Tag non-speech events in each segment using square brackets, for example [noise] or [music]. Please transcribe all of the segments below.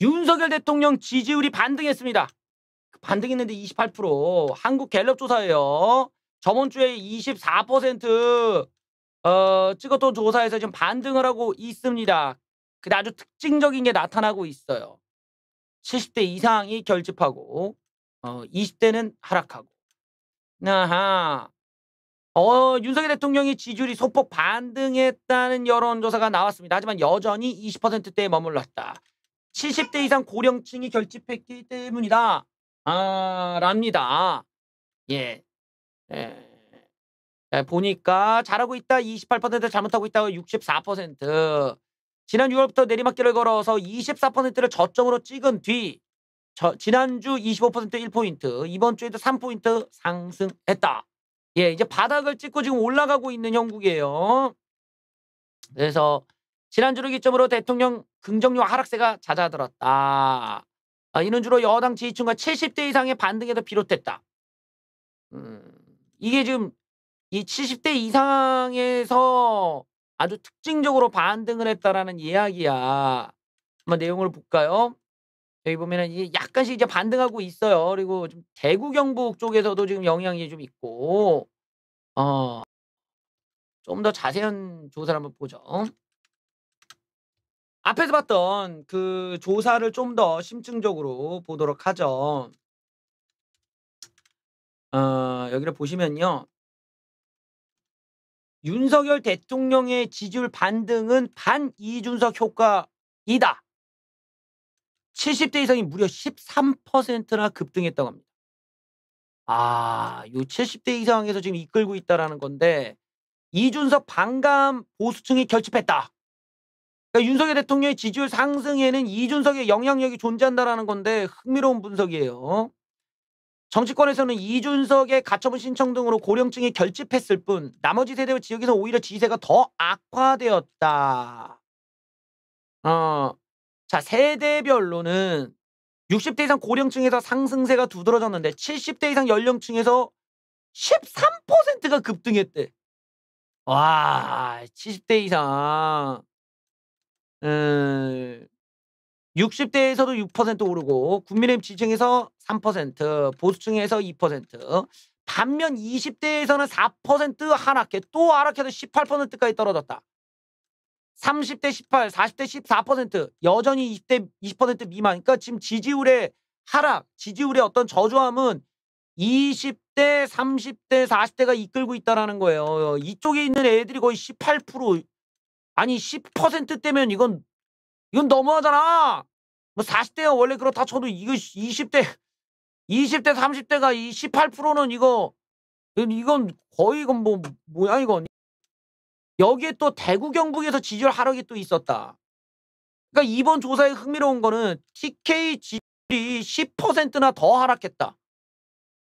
윤석열 대통령 지지율이 반등했습니다. 그 반등했는데 28% 한국 갤럽 조사예요. 저번 주에 24% 어, 찍었던 조사에서 지금 반등을 하고 있습니다. 근데 아주 특징적인 게 나타나고 있어요. 70대 이상이 결집하고 어, 20대는 하락하고 나하 어, 윤석열 대통령이 지지율이 소폭 반등했다는 여론조사가 나왔습니다. 하지만 여전히 20%대에 머물렀다. 70대 이상 고령층이 결집했기 때문이다. 아, 랍니다. 예. 예. 예. 보니까 잘하고 있다 28% 잘못하고 있다 64% 지난 6월부터 내리막길을 걸어서 24%를 저점으로 찍은 뒤 저, 지난주 25% 1포인트 이번 주에도 3포인트 상승했다. 예, 이제 바닥을 찍고 지금 올라가고 있는 형국이에요. 그래서 지난주를 기점으로 대통령 긍정료 하락세가 잦아들었다. 아, 이는 주로 여당 지지층과 70대 이상의 반등에도 비롯됐다. 음, 이게 지금 이 70대 이상에서 아주 특징적으로 반등을 했다라는 이야기야. 한번 내용을 볼까요? 여기 보면은 약간씩 이제 반등하고 있어요. 그리고 좀 대구 경북 쪽에서도 지금 영향이 좀 있고, 어, 좀더 자세한 조사를 한번 보죠. 앞에서 봤던 그 조사를 좀 더 심층적으로 보도록 하죠. 어, 여기를 보시면요. 윤석열 대통령의 지지율 반등은 반 이준석 효과이다. 70대 이상이 무려 13%나 급등했다고 합니다. 아, 요 70대 이상에서 지금 이끌고 있다라는 건데 이준석 반감 보수층이 결집했다. 그러니까 윤석열 대통령의 지지율 상승에는 이준석의 영향력이 존재한다라는 건데 흥미로운 분석이에요. 정치권에서는 이준석의 가처분 신청 등으로 고령층이 결집했을 뿐 나머지 세대와 지역에서 오히려 지세가더 악화되었다. 어, 자 세대별로는 60대 이상 고령층에서 상승세가 두드러졌는데 70대 이상 연령층에서 13%가 급등했대. 와 70대 이상 음, 60대에서도 6% 오르고 국민의힘 지층에서 3% 보수층에서 2% 반면 20대에서는 4% 하락해 또 하락해서 18%까지 떨어졌다. 30대 18, 40대 14% 여전히 20대 20% 미만. 그러니까 지금 지지율의 하락, 지지율의 어떤 저조함은 20대, 30대, 40대가 이끌고 있다라는 거예요. 이쪽에 있는 애들이 거의 18% 아니 10%대면 이건 이건 너무하잖아. 뭐 40대야 원래 그렇다 쳐도 이거 20대 20대 30대가 이 18%는 이거 이건 거의 이건 뭐 뭐야 이건 여기에 또 대구 경북에서 지지율 하락이 또 있었다. 그러니까 이번 조사에 흥미로운 거는 TK 지지율이 10%나 더 하락했다.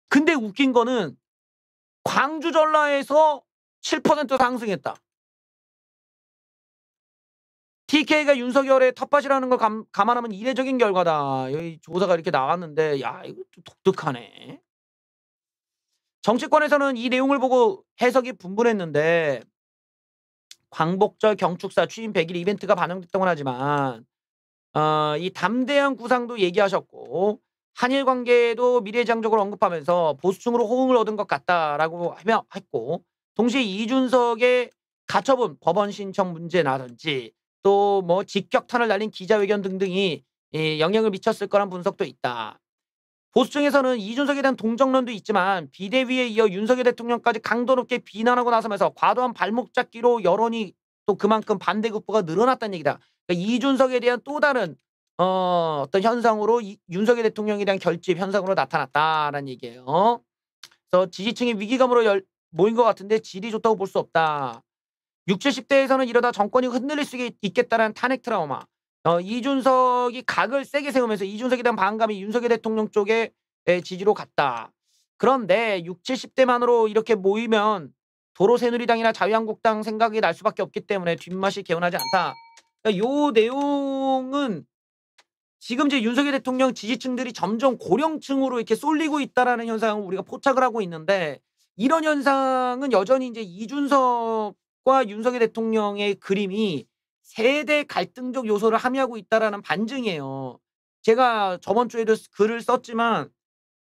근데 웃긴 거는 광주 전라에서 7% 상승했다. TK가 윤석열의 텃밭이라는 걸 감, 감안하면 이례적인 결과다. 여기 조사가 이렇게 나왔는데 야 이거 좀 독특하네. 정치권에서는 이 내용을 보고 해석이 분분했는데 광복절 경축사 취임 100일 이벤트가 반영됐다고 하지만 어, 이 담대한 구상도 얘기하셨고 한일 관계도 미래장적으로 언급하면서 보수층으로 호응을 얻은 것 같다라고 하며 했고 동시에 이준석의 가처분 법원 신청 문제라든지 또뭐 직격탄을 날린 기자회견 등등이 예, 영향을 미쳤을 거란 분석도 있다. 보수 층에서는 이준석에 대한 동정론도 있지만 비대위에 이어 윤석열 대통령까지 강도 높게 비난하고 나서면서 과도한 발목 잡기로 여론이 또 그만큼 반대급부가 늘어났다는 얘기다. 그러니까 이준석에 대한 또 다른 어, 어떤 현상으로 이, 윤석열 대통령에 대한 결집 현상으로 나타났다라는 얘기예요. 그래서 지지층이 위기감으로 열, 모인 것 같은데 질이 좋다고 볼 수 없다. 60, 70대에서는 이러다 정권이 흔들릴 수있겠다는 탄핵 트라우마. 어, 이준석이 각을 세게 세우면서 이준석에 대한 반감이 윤석열 대통령 쪽에 지지로 갔다. 그런데 60, 70대만으로 이렇게 모이면 도로 새누리당이나 자유한국당 생각이 날 수밖에 없기 때문에 뒷맛이 개운하지 않다. 그러니까 요 내용은 지금 이제 윤석열 대통령 지지층들이 점점 고령층으로 이렇게 쏠리고 있다라는 현상을 우리가 포착을 하고 있는데 이런 현상은 여전히 이제 이준석 과 윤석열 대통령의 그림이 세대 갈등적 요소를 함유하고 있다라는 반증이에요. 제가 저번 주에도 글을 썼지만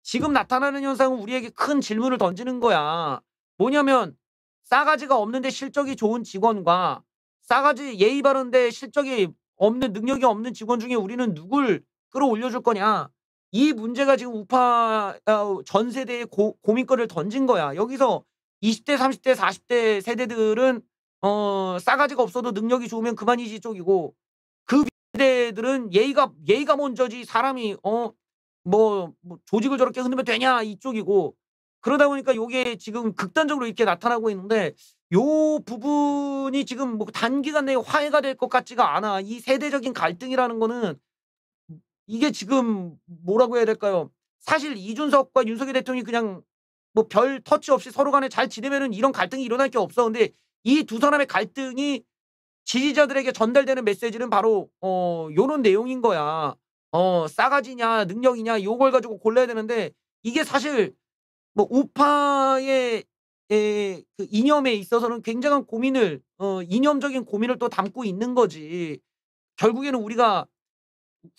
지금 나타나는 현상은 우리에게 큰 질문을 던지는 거야. 뭐냐면 싸가지가 없는데 실적이 좋은 직원과 싸가지 예의 바른데 실적이 없는 능력이 없는 직원 중에 우리는 누굴 끌어올려 줄 거냐. 이 문제가 지금 우파 어, 전 세대의 고, 민거리를 던진 거야. 여기서 20대, 30대, 40대 세대들은 어 싸가지가 없어도 능력이 좋으면 그만이지 쪽이고 그 비대들은 예의가 예의가 먼저지 사람이 어 뭐 뭐 조직을 저렇게 흔들면 되냐 이쪽이고 그러다 보니까 이게 지금 극단적으로 이렇게 나타나고 있는데 요 부분이 지금 뭐 단기간 내에 화해가 될 것 같지가 않아. 이 세대적인 갈등이라는 거는 이게 지금 뭐라고 해야 될까요? 사실 이준석과 윤석열 대통령이 그냥 뭐 별 터치 없이 서로 간에 잘 지내면은 이런 갈등이 일어날 게 없어. 근데 이두 사람의 갈등이 지지자들에게 전달되는 메시지는 바로 어 요런 내용인 거야. 어 싸가지냐 능력이냐 요걸 가지고 골라야 되는데 이게 사실 뭐 우파의 에, 그 이념에 있어서는 굉장한 고민을 어 이념적인 고민을 또 담고 있는 거지. 결국에는 우리가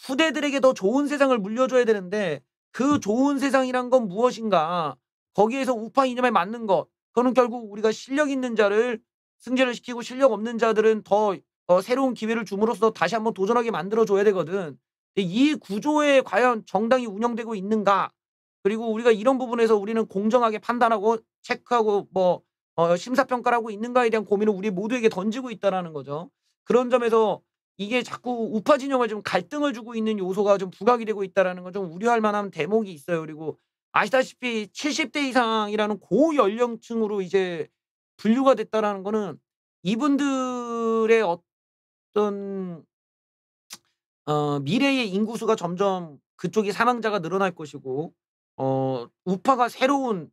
후대들에게 더 좋은 세상을 물려줘야 되는데 그 음. 좋은 세상이란 건 무엇인가? 거기에서 우파 이념에 맞는 것. 그거는 결국 우리가 실력 있는 자를 승진을 시키고 실력 없는 자들은 더 어, 새로운 기회를 줌으로써 다시 한번 도전하게 만들어줘야 되거든. 이 구조에 과연 정당이 운영되고 있는가? 그리고 우리가 이런 부분에서 우리는 공정하게 판단하고 체크하고 뭐 어, 심사평가를 하고 있는가에 대한 고민을 우리 모두에게 던지고 있다라는 거죠. 그런 점에서 이게 자꾸 우파 진영을 좀 갈등을 주고 있는 요소가 좀 부각이 되고 있다라는 건 좀 우려할 만한 대목이 있어요. 그리고 아시다시피 70대 이상이라는 고연령층으로 이제 분류가 됐다라는 거는 이분들의 어떤 어, 미래의 인구수가 점점 그쪽이 사망자가 늘어날 것이고 어, 우파가 새로운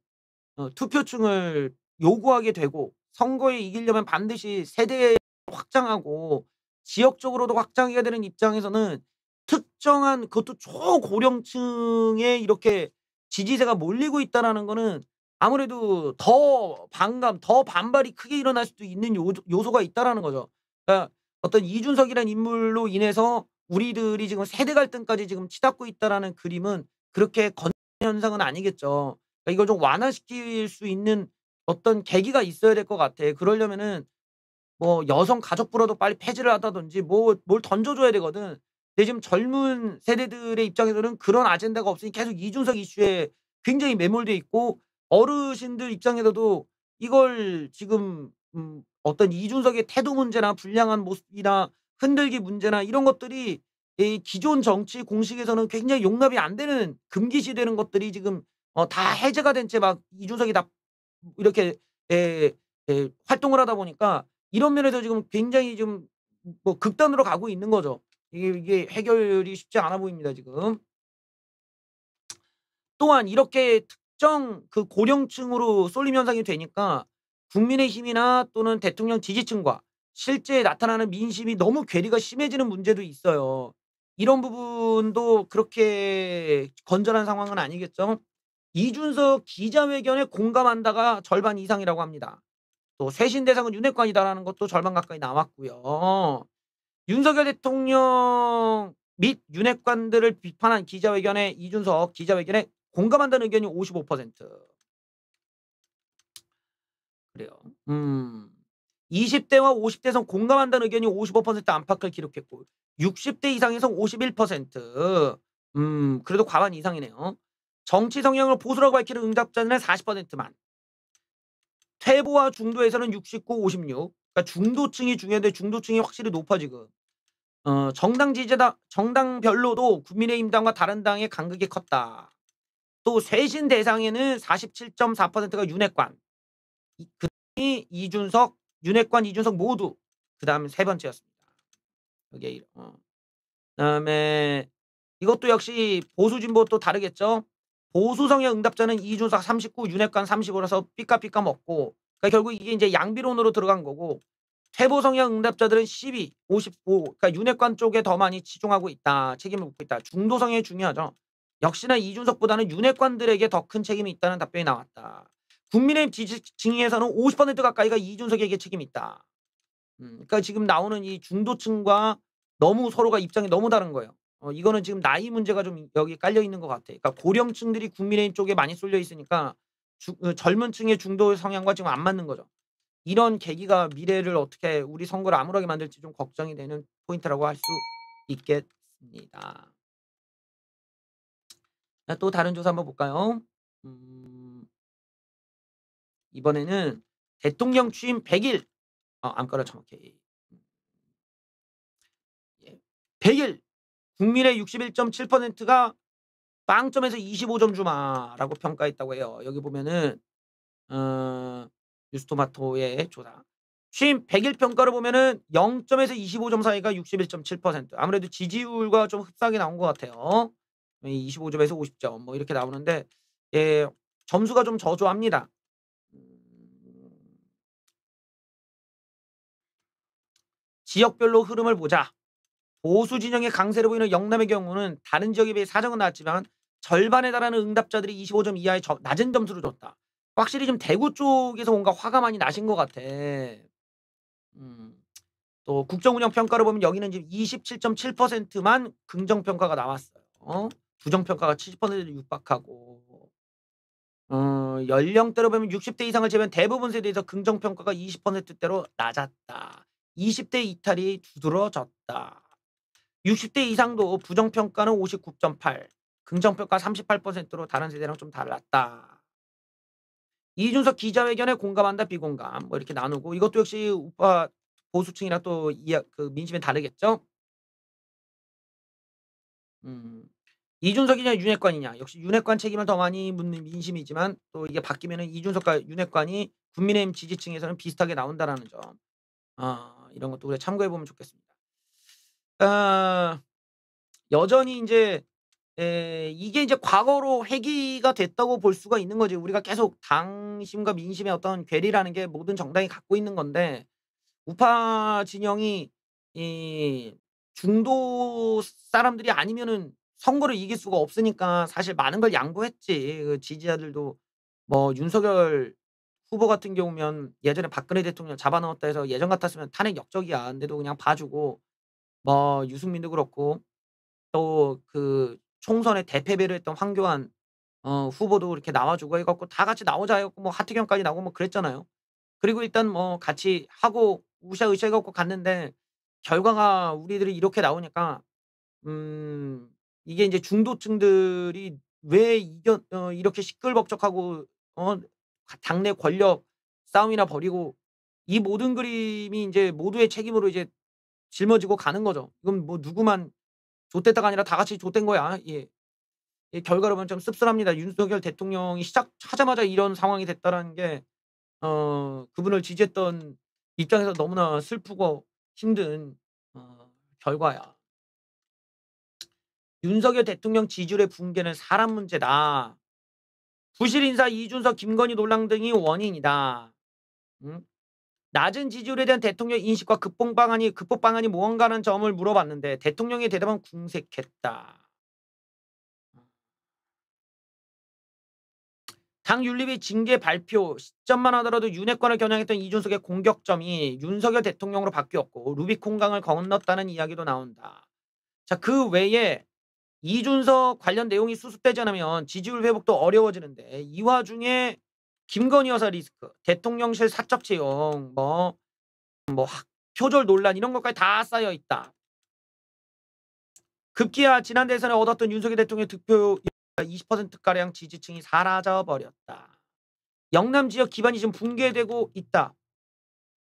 어, 투표층을 요구하게 되고 선거에 이기려면 반드시 세대에 확장하고 지역적으로도 확장해야 되는 입장에서는 특정한 그것도 초고령층에 이렇게 지지세가 몰리고 있다라는 거는 아무래도 더 반감, 더 반발이 크게 일어날 수도 있는 요소, 가 있다라는 거죠. 그러니까 어떤 이준석이라는 인물로 인해서 우리들이 지금 세대 갈등까지 지금 치닫고 있다라는 그림은 그렇게 건전 현상은 아니겠죠. 그러니까 이걸 좀 완화시킬 수 있는 어떤 계기가 있어야 될 것 같아. 그러려면은 뭐 여성 가족부라도 빨리 폐지를 하다든지 뭐 뭘 던져줘야 되거든. 근데 지금 젊은 세대들의 입장에서는 그런 아젠다가 없으니 계속 이준석 이슈에 굉장히 매몰돼 있고 어르신들 입장에서도 이걸 지금 음, 어떤 이준석의 태도 문제나 불량한 모습이나 흔들기 문제나 이런 것들이 이 기존 정치 공식에서는 굉장히 용납이 안 되는 금기시되는 것들이 지금 어, 다 해제가 된 채 막 이준석이 다 이렇게 에, 예, 에, 예, 활동을 하다 보니까 이런 면에서 지금 굉장히 좀 뭐 극단으로 가고 있는 거죠. 이게, 이게 해결이 쉽지 않아 보입니다 지금. 또한 이렇게 특정 그 고령층으로 쏠림 현상이 되니까 국민의힘이나 또는 대통령 지지층과 실제 나타나는 민심이 너무 괴리가 심해지는 문제도 있어요. 이런 부분도 그렇게 건전한 상황은 아니겠죠. 이준석 기자회견에 공감한다가 절반 이상이라고 합니다. 또 쇄신 대상은 윤핵관이다라는 것도 절반 가까이 나왔고요. 윤석열 대통령 및 윤핵관들을 비판한 기자회견에 이준석 기자회견에 공감한다는 의견이 55% 그래요. 음. 20대와 50대에선 공감한다는 의견이 55% 안팎을 기록했고 60대 이상에선 51%. 음, 그래도 과반 이상이네요. 정치 성향을 보수라고 밝히는 응답자는 40%만. 퇴보와 중도에서는 69, 56. 그러니까 중도층이 중요한데 중도층이 확실히 높아 지금. 어, 정당 지지자 정당별로도 국민의힘당과 다른 당의 간극이 컸다. 또 쇄신 대상에는 47.4%가 윤핵관. 그다음이 이준석, 윤핵관, 이준석 모두. 그 다음 세 번째였습니다. 여기 어. 그다음에 이것도 역시 보수 진보 또 다르겠죠. 보수성향 응답자는 이준석 39, 윤핵관 35라서 삐까삐까 먹고 그러니까 결국 이게 이제 양비론으로 들어간 거고 세보성향 응답자들은 12, 55 그러니까 윤핵관 쪽에 더 많이 치중하고 있다. 책임을 묻고 있다. 중도성이 중요하죠. 역시나 이준석보다는 윤핵관들에게 더 큰 책임이 있다는 답변이 나왔다. 국민의힘 지지층에서는 50% 가까이가 이준석에게 책임이 있다. 음, 그러니까 지금 나오는 이 중도층과 너무 서로가 입장이 너무 다른 거예요. 어, 이거는 지금 나이 문제가 좀 여기 깔려 있는 것 같아. 그러니까 고령층들이 국민의힘 쪽에 많이 쏠려 있으니까 주, 어, 젊은 층의 중도 성향과 지금 안 맞는 거죠. 이런 계기가 미래를 어떻게 우리 선거를 암울하게 만들지 좀 걱정이 되는 포인트라고 할 수 있겠습니다. 자, 또 다른 조사 한번 볼까요? 음, 이번에는 대통령 취임 100일 어, 안가라 정확히 100일 국민의 61.7%가 0점에서 25점 주마라고 평가했다고 해요. 여기 보면은 어, 뉴스토마토의 조사 취임 100일 평가를 보면은 0점에서 25점 사이가 61.7% 아무래도 지지율과 좀 흡사하게 나온 것 같아요. 25점에서 50점 뭐 이렇게 나오는데 예, 점수가 좀 저조합니다. 음. 지역별로 흐름을 보자. 보수 진영의 강세를 보이는 영남의 경우는 다른 지역에 비해 사정은 낮지만 절반에 달하는 응답자들이 25점 이하의 저, 낮은 점수를 줬다. 확실히 좀 대구 쪽에서 뭔가 화가 많이 나신 것 같아. 음. 또 국정운영 평가를 보면 여기는 지금 27.7%만 긍정 평가가 나왔어요. 어? 부정평가가 70%에 육박하고 어, 음. 연령대로 보면 60대 이상을 제외한 대부분 세대에서 긍정평가가 20%대로 낮았다. 20대 이탈이 두드러졌다. 60대 이상도 부정평가는 59.8, 긍정평가 38%로 다른 세대랑 좀 달랐다. 이준석 기자회견에 공감한다 비공감 뭐 이렇게 나누고 이것도 역시 우파 보수층이랑 또그 민심이 다르겠죠. 음. 이준석이냐 윤핵관이냐 역시 윤핵관 책임을 더 많이 묻는 민심이지만 또 이게 바뀌면 이준석과 윤핵관이 국민의힘 지지층에서는 비슷하게 나온다라는 점 아, 이런 것도 우리가 참고해 보면 좋겠습니다. 아, 여전히 이제 에, 이게 이제 과거로 회기가 됐다고 볼 수가 있는 거지 우리가 계속 당심과 민심의 어떤 괴리라는 게 모든 정당이 갖고 있는 건데 우파 진영이 이 중도 사람들이 아니면은 선거를 이길 수가 없으니까 사실 많은 걸 양보했지. 그 지지자들도 뭐 윤석열 후보 같은 경우면 예전에 박근혜 대통령 잡아넣었다 해서 예전 같았으면 탄핵 역적이야. 근데도 그냥 봐주고 뭐 유승민도 그렇고 또 그 총선에 대패배를 했던 황교안 어, 후보도 이렇게 나와주고 해갖고 다 같이 나오자 해갖고 뭐하트경까지 나오고 뭐 그랬잖아요. 그리고 일단 뭐 같이 하고 우샤으샤 해갖고 갔는데 결과가 우리들이 이렇게 나오니까 음 이게 이제 중도층들이 왜 이겨, 어, 이렇게 시끌벅적하고 어, 당내 권력 싸움이나 버리고이 모든 그림이 이제 모두의 책임으로 이제 짊어지고 가는 거죠. 이건 뭐 누구만 좋댔다가 아니라 다 같이 좋댄 거야. 예. 예, 결과로 보면 좀 씁쓸합니다. 윤석열 대통령이 시작하자마자 이런 상황이 됐다라는 게 어, 그분을 지지했던 입장에서 너무나 슬프고 힘든 어, 결과야. 윤석열 대통령 지지율의 붕괴는 사람 문제다. 부실 인사 이준석, 김건희 논란 등이 원인이다. 음? 낮은 지지율에 대한 대통령 인식과 극복 방안이 극복 방안이 무언가는 점을 물어봤는데 대통령의 대답은 궁색했다. 당 윤리위 징계 발표 시점만 하더라도 윤핵관을 겨냥했던 이준석의 공격점이 윤석열 대통령으로 바뀌었고 루비콘강을 건넜다는 이야기도 나온다. 자그 외에 이준석 관련 내용이 수습되지 않으면 지지율 회복도 어려워지는데 이 와중에 김건희 여사 리스크, 대통령실 사적 채용, 뭐, 뭐 표절 논란 이런 것까지 다 쌓여 있다. 급기야 지난 대선에 얻었던 윤석열 대통령 득표 20%가량 지지층이 사라져 버렸다. 영남 지역 기반이 지금 붕괴되고 있다.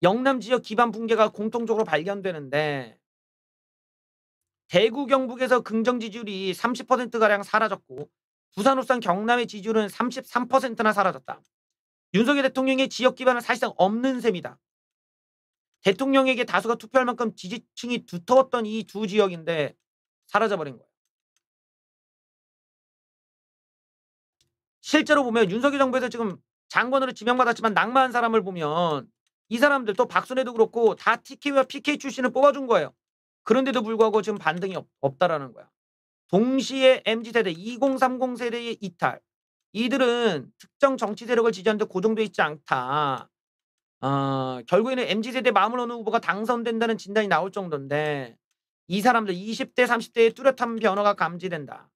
영남 지역 기반 붕괴가 공통적으로 발견되는데 대구 경북에서 긍정 지지율이 30%가량 사라졌고 부산 울산 경남의 지지율은 33%나 사라졌다. 윤석열 대통령의 지역 기반은 사실상 없는 셈이다. 대통령에게 다수가 투표할 만큼 지지층이 두터웠던 이 두 지역인데 사라져버린 거예요. 실제로 보면 윤석열 정부에서 지금 장관으로 지명받았지만 낙마한 사람을 보면 이 사람들 또 박순애도 그렇고 다 TK와 PK 출신을 뽑아준 거예요. 그런데도 불구하고 지금 반등이 없, 다라는 거야. 동시에 MZ세대, 2030 세대의 이탈. 이들은 특정 정치 세력을 지지하는데 고정되어 그 있지 않다. 어, 결국에는 MZ세대 마음을 얻는 후보가 당선된다는 진단이 나올 정도인데 이 사람들 20대, 30대의 뚜렷한 변화가 감지된다.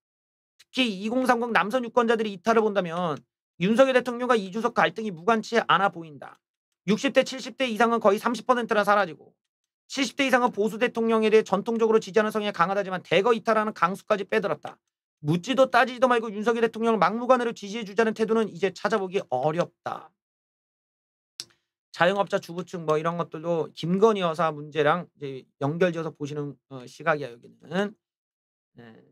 특히 2030남선 유권자들이 이탈을 본다면 윤석열 대통령과 이준석 갈등이 무관치 않아 보인다. 60대, 70대 이상은 거의 30%나 사라지고 70대 이상은 보수 대통령에 대해 전통적으로 지지하는 성향이 강하다지만 대거 이탈하는 강수까지 빼들었다. 묻지도 따지지도 말고 윤석열 대통령을 막무가내로 지지해주자는 태도는 이제 찾아보기 어렵다. 자영업자 주부층 뭐 이런 것들도 김건희 여사 문제랑 이제 연결지어서 보시는 어, 시각이야 여기는. 네.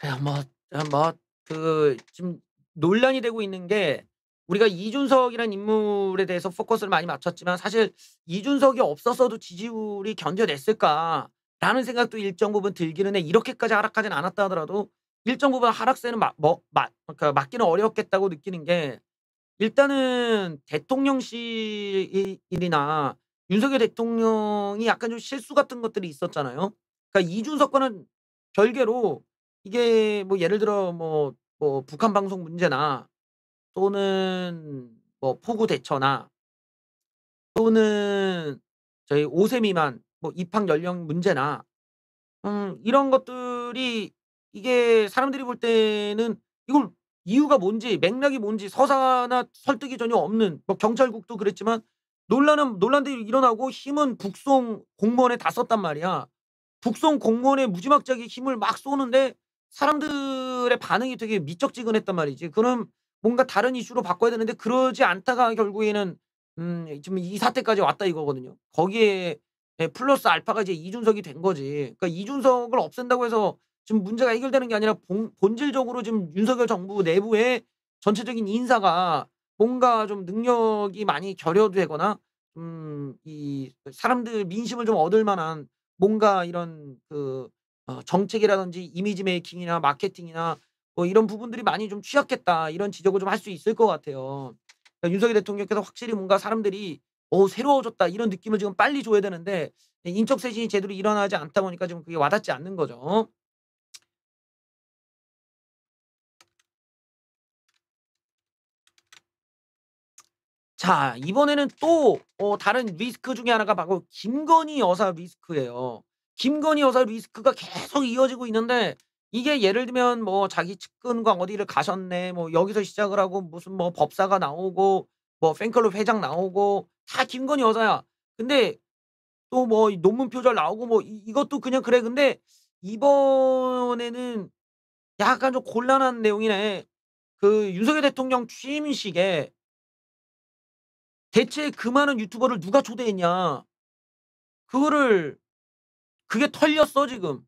그래 뭐뭐그 지금 논란이 되고 있는 게 우리가 이준석이라는 인물에 대해서 포커스를 많이 맞췄지만 사실 이준석이 없었어도 지지율이 견뎌냈을까라는 생각도 일정 부분 들기는 해. 이렇게까지 하락하진 않았다 하더라도 일정 부분 하락세는 막, 뭐, 막, 그러니까 막기는 어려웠겠다고 느끼는 게 일단은 대통령실이나 윤석열 대통령이 약간 좀 실수 같은 것들이 있었잖아요. 그러니까 이준석과는 별개로 이게 뭐 예를 들어 뭐뭐 북한 방송 문제나 또는 뭐 포구 대처나 또는 저희 5세 미만 뭐 입학 연령 문제나 음 이런 것들이 이게 사람들이 볼 때는 이걸 이유가 뭔지 맥락이 뭔지 서사나 설득이 전혀 없는 뭐 경찰국도 그랬지만 논란은 논란들이 일어나고 힘은 북송 공무원에 다 썼단 말이야. 북송 공무원에 무지막지하게 힘을 막 쏘는데 사람들 사람들의 반응이 되게 미적지근했단 말이지. 그럼 뭔가 다른 이슈로 바꿔야 되는데 그러지 않다가 결국에는 음, 지금 이 사태까지 왔다 이거거든요. 거기에 예, 플러스 알파가 이제 이준석이 된 거지. 그러니까 이준석을 없앤다고 해서 지금 문제가 해결되는 게 아니라 본, 본질적으로 지금 윤석열 정부 내부의 전체적인 인사가 뭔가 좀 능력이 많이 결여되거나 음, 이 사람들 민심을 좀 얻을 만한 뭔가 이런 그 어, 정책이라든지 이미지 메이킹이나 마케팅이나 뭐 이런 부분들이 많이 좀 취약했다 이런 지적을 좀 할 수 있을 것 같아요. 그러니까 윤석열 대통령께서 확실히 뭔가 사람들이 오 어, 새로워졌다 이런 느낌을 지금 빨리 줘야 되는데 인적 쇄신이 제대로 일어나지 않다 보니까 지금 그게 와닿지 않는 거죠. 자 이번에는 또 어, 다른 리스크 중에 하나가 바로 김건희 여사 리스크예요. 김건희 여사 리스크가 계속 이어지고 있는데 이게 예를 들면 뭐 자기 측근과 어디를 가셨네 뭐 여기서 시작을 하고 무슨 뭐 법사가 나오고 뭐 팬클럽 회장 나오고 다 김건희 여사야. 근데 또 뭐 논문 표절 나오고 뭐 이, 이것도 그냥 그래. 근데 이번에는 약간 좀 곤란한 내용이네. 그 윤석열 대통령 취임식에 대체 그 많은 유튜버를 누가 초대했냐. 그거를 그게 털렸어 지금.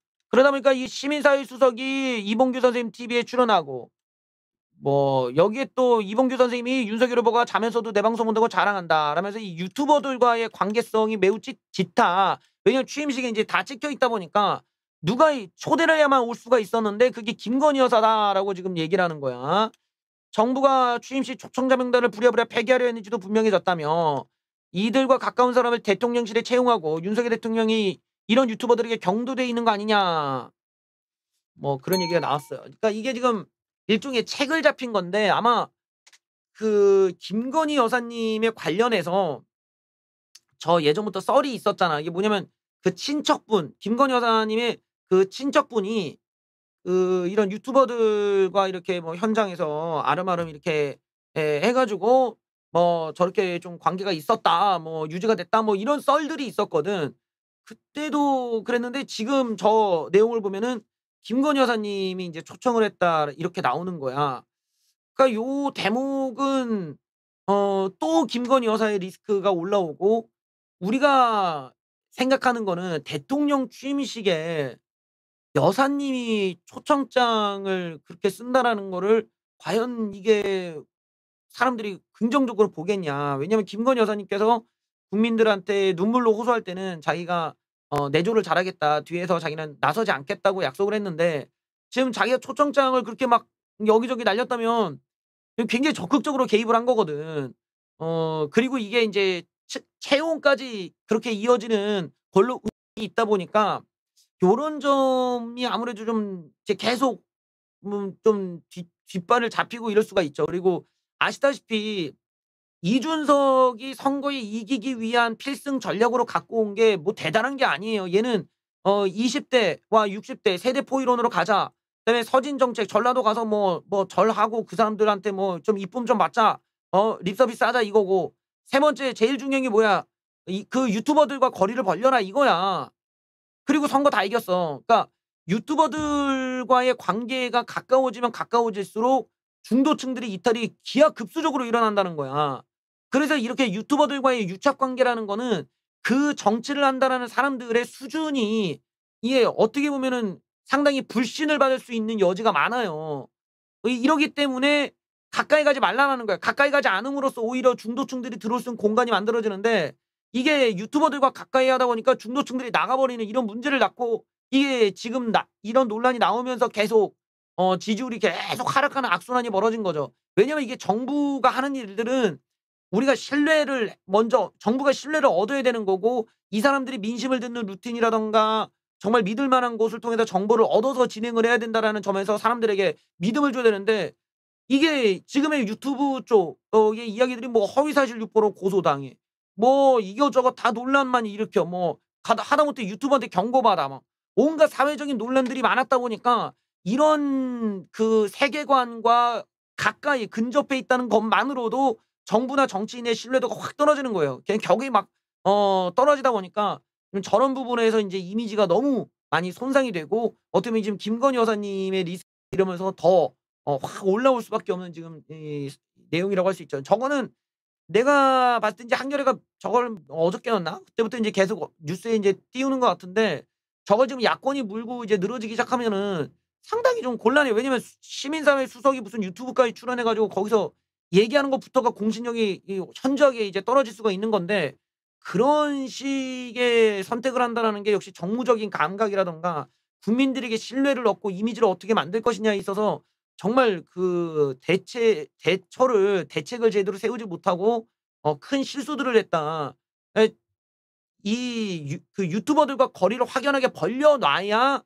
그러다 보니까 이 시민사회 수석이 이봉규 선생님 TV에 출연하고 뭐 여기에 또 이봉규 선생님이 윤석열 후보가 자면서도 내 방송 본다고 자랑한다 라면서 이 유튜버들과의 관계성이 매우 짙, 짙다. 왜냐면 취임식에 이제 다 찍혀 있다 보니까 누가 초대를 해야만 올 수가 있었는데 그게 김건희 여사다라고 지금 얘기를 하는 거야. 정부가 취임식 초청자 명단을 부랴부랴 폐기하려 했는지도 분명해졌다며 이들과 가까운 사람을 대통령실에 채용하고 윤석열 대통령이 이런 유튜버들에게 경도돼 있는 거 아니냐 뭐 그런 얘기가 나왔어요. 그러니까 이게 지금 일종의 책을 잡힌 건데 아마 그 김건희 여사님에 관련해서 저 예전부터 썰이 있었잖아. 이게 뭐냐면 그 친척분 김건희 여사님의 그 친척분이 그 이런 유튜버들과 이렇게 뭐 현장에서 아름아름 이렇게 예, 해가지고 뭐 저렇게 좀 관계가 있었다, 뭐 유지가 됐다, 뭐 이런 썰들이 있었거든. 그때도 그랬는데 지금 저 내용을 보면은 김건 여사님이 이제 초청을 했다 이렇게 나오는 거야. 그러니까 요 대목은 어또김건 여사의 리스크가 올라오고 우리가 생각하는 거는 대통령 취임식에 여사님이 초청장을 그렇게 쓴다라는 거를 과연 이게 사람들이 긍정적으로 보겠냐. 왜냐하면 김건 여사님께서 국민들한테 눈물로 호소할 때는 자기가 어, 내조를 잘하겠다 뒤에서 자기는 나서지 않겠다고 약속을 했는데 지금 자기가 초청장을 그렇게 막 여기저기 날렸다면 굉장히 적극적으로 개입을 한 거거든. 어 그리고 이게 이제 체온까지 그렇게 이어지는 걸로 있다 보니까 이런 점이 아무래도 좀 계속 음, 좀 뒷, 뒷발을 잡히고 이럴 수가 있죠. 그리고 아시다시피 이준석이 선거에 이기기 위한 필승 전략으로 갖고 온 게 뭐 대단한 게 아니에요. 얘는 어 20대와 60대 세대 포이론으로 가자. 그다음에 서진 정책 전라도 가서 뭐뭐 뭐 절하고 그 사람들한테 뭐 좀 이쁨 좀맞자어 립서비스 하자 이거고 세 번째 제일 중요한 게 뭐야? 이, 그 유튜버들과 거리를 벌려라 이거야. 그리고 선거 다 이겼어. 그러니까 유튜버들과의 관계가 가까워지면 가까워질수록 중도층들이 이탈이 기하급수적으로 일어난다는 거야. 그래서 이렇게 유튜버들과의 유착 관계라는 거는 그 정치를 한다라는 사람들의 수준이 이게 어떻게 보면은 상당히 불신을 받을 수 있는 여지가 많아요. 이러기 때문에 가까이 가지 말라는 거예요. 가까이 가지 않음으로써 오히려 중도층들이 들어올 수 있는 공간이 만들어지는데 이게 유튜버들과 가까이 하다 보니까 중도층들이 나가버리는 이런 문제를 낳고 이게 지금 나, 이런 논란이 나오면서 계속 어, 지지율이 계속 하락하는 악순환이 벌어진 거죠. 왜냐면 이게 정부가 하는 일들은 우리가 신뢰를 먼저 정부가 신뢰를 얻어야 되는 거고 이 사람들이 민심을 듣는 루틴이라던가 정말 믿을 만한 곳을 통해서 정보를 얻어서 진행을 해야 된다라는 점에서 사람들에게 믿음을 줘야 되는데 이게 지금의 유튜브 쪽의 이야기들이 뭐 허위사실 유포로 고소당해 뭐 이거저거 다 논란만 일으켜 뭐 하다못해 유튜버한테 경고받아 막 온갖 사회적인 논란들이 많았다 보니까 이런 그 세계관과 가까이 근접해 있다는 것만으로도 정부나 정치인의 신뢰도가 확 떨어지는 거예요. 그냥 격이 막 어, 떨어지다 보니까 저런 부분에서 이제 이미지가 너무 많이 손상이 되고 어떻게 보면 지금 김건희 여사님의 리스 이러면서 더확 어, 올라올 수밖에 없는 지금 이, 내용이라고 할 수 있죠. 저거는 내가 봤을 때 한겨레가 저걸 어저께였나 그때부터 이제 계속 어, 뉴스에 이제 띄우는 것 같은데 저걸 지금 야권이 물고 이제 늘어지기 시작하면은 상당히 좀 곤란해요. 왜냐면 시민사회 수석이 무슨 유튜브까지 출연해가지고 거기서 얘기하는 것부터가 공신력이 현저하게 이제 떨어질 수가 있는 건데 그런 식의 선택을 한다는게 역시 정무적인 감각이라던가 국민들에게 신뢰를 얻고 이미지를 어떻게 만들 것이냐에 있어서 정말 그 대체 대처를 대책을 제대로 세우지 못하고 어, 큰 실수들을 했다. 이 그 유튜버들과 거리를 확연하게 벌려놔야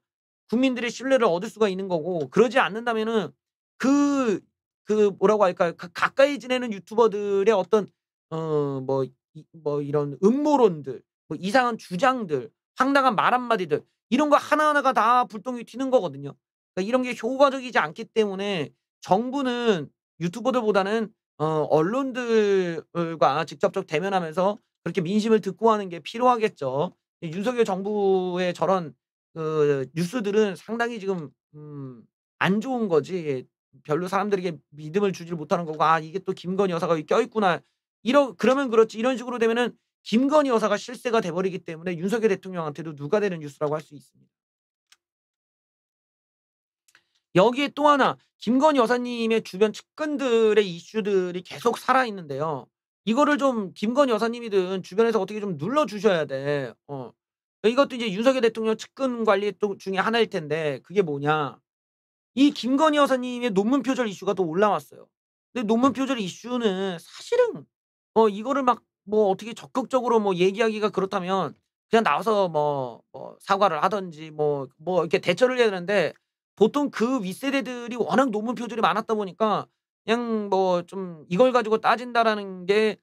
국민들의 신뢰를 얻을 수가 있는 거고 그러지 않는다면은 그그 뭐라고 할까요? 가까이 지내는 유튜버들의 어떤 어뭐뭐 뭐 이런 음모론들, 뭐 이상한 주장들, 황당한 말 한마디들 이런 거 하나하나가 다 불똥이 튀는 거거든요. 그러니까 이런 게 효과적이지 않기 때문에 정부는 유튜버들보다는 어, 언론들과 직접적 대면하면서 그렇게 민심을 듣고 하는 게 필요하겠죠. 윤석열 정부의 저런 그 뉴스들은 상당히 지금 음, 안 좋은 거지 별로 사람들에게 믿음을 주질 못하는 거고 아 이게 또 김건희 여사가 껴있구나 이러 그러면 그렇지 이런 식으로 되면은 김건희 여사가 실세가 돼버리기 때문에 윤석열 대통령한테도 누가 되는 뉴스라고 할 수 있습니다. 여기에 또 하나 김건희 여사님의 주변 측근들의 이슈들이 계속 살아있는데요. 이거를 좀 김건희 여사님이든 주변에서 어떻게 좀 눌러주셔야 돼. 어. 이것도 이제 윤석열 대통령 측근 관리 중에 하나일 텐데 그게 뭐냐. 이 김건희 여사님의 논문 표절 이슈가 또 올라왔어요. 근데 논문 표절 이슈는 사실은 어 이거를 막 뭐 어떻게 적극적으로 뭐 얘기하기가 그렇다면 그냥 나와서 뭐, 뭐 사과를 하든지 뭐뭐 뭐 이렇게 대처를 해야 되는데 보통 그 윗세대들이 워낙 논문 표절이 많았다 보니까 그냥 뭐 좀 이걸 가지고 따진다라는 게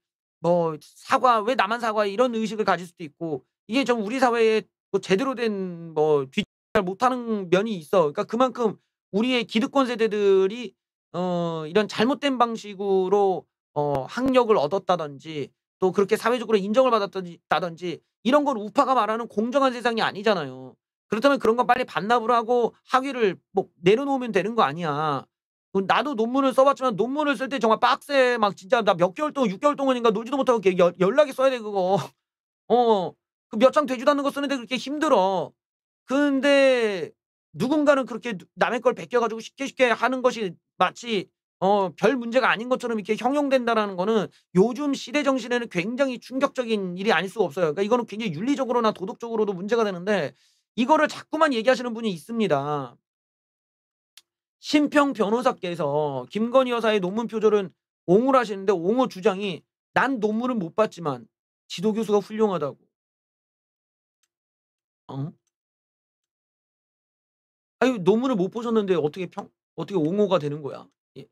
뭐 사과 왜 나만 사과 이런 의식을 가질 수도 있고 이게 좀 우리 사회에 뭐 제대로 된 뭐뒤잘 못하는 면이 있어. 그러니까 그만큼 우리의 기득권 세대들이 어, 이런 잘못된 방식으로 어, 학력을 얻었다든지 또 그렇게 사회적으로 인정을 받았다든지 이런 건 우파가 말하는 공정한 세상이 아니잖아요. 그렇다면 그런 건 빨리 반납을 하고 학위를 뭐 내려놓으면 되는 거 아니야. 그 나도 논문을 써봤지만 논문을 쓸 때 정말 빡세 막 진짜 나 몇 개월 동안 6개월 동안인가 놀지도 못하고 연락이 써야 돼 그거 [laughs] 어그 몇장 되지도 않는 거 쓰는데 그렇게 힘들어 근데 누군가는 그렇게 남의 걸 베껴가지고 쉽게 쉽게 하는 것이 마치 어, 별 문제가 아닌 것처럼 이렇게 형용된다라는 거는 요즘 시대 정신에는 굉장히 충격적인 일이 아닐 수가 없어요. 그러니까 이거는 굉장히 윤리적으로나 도덕적으로도 문제가 되는데 이거를 자꾸만 얘기하시는 분이 있습니다. 심평 변호사께서 김건희 여사의 논문 표절은 옹호하시는데 를 옹호 주장이 난 논문은 못 봤지만 지도 교수가 훌륭하다고. 어? 아유 논문을 못 보셨는데 어떻게 평 어떻게 옹호가 되는 거야? 예.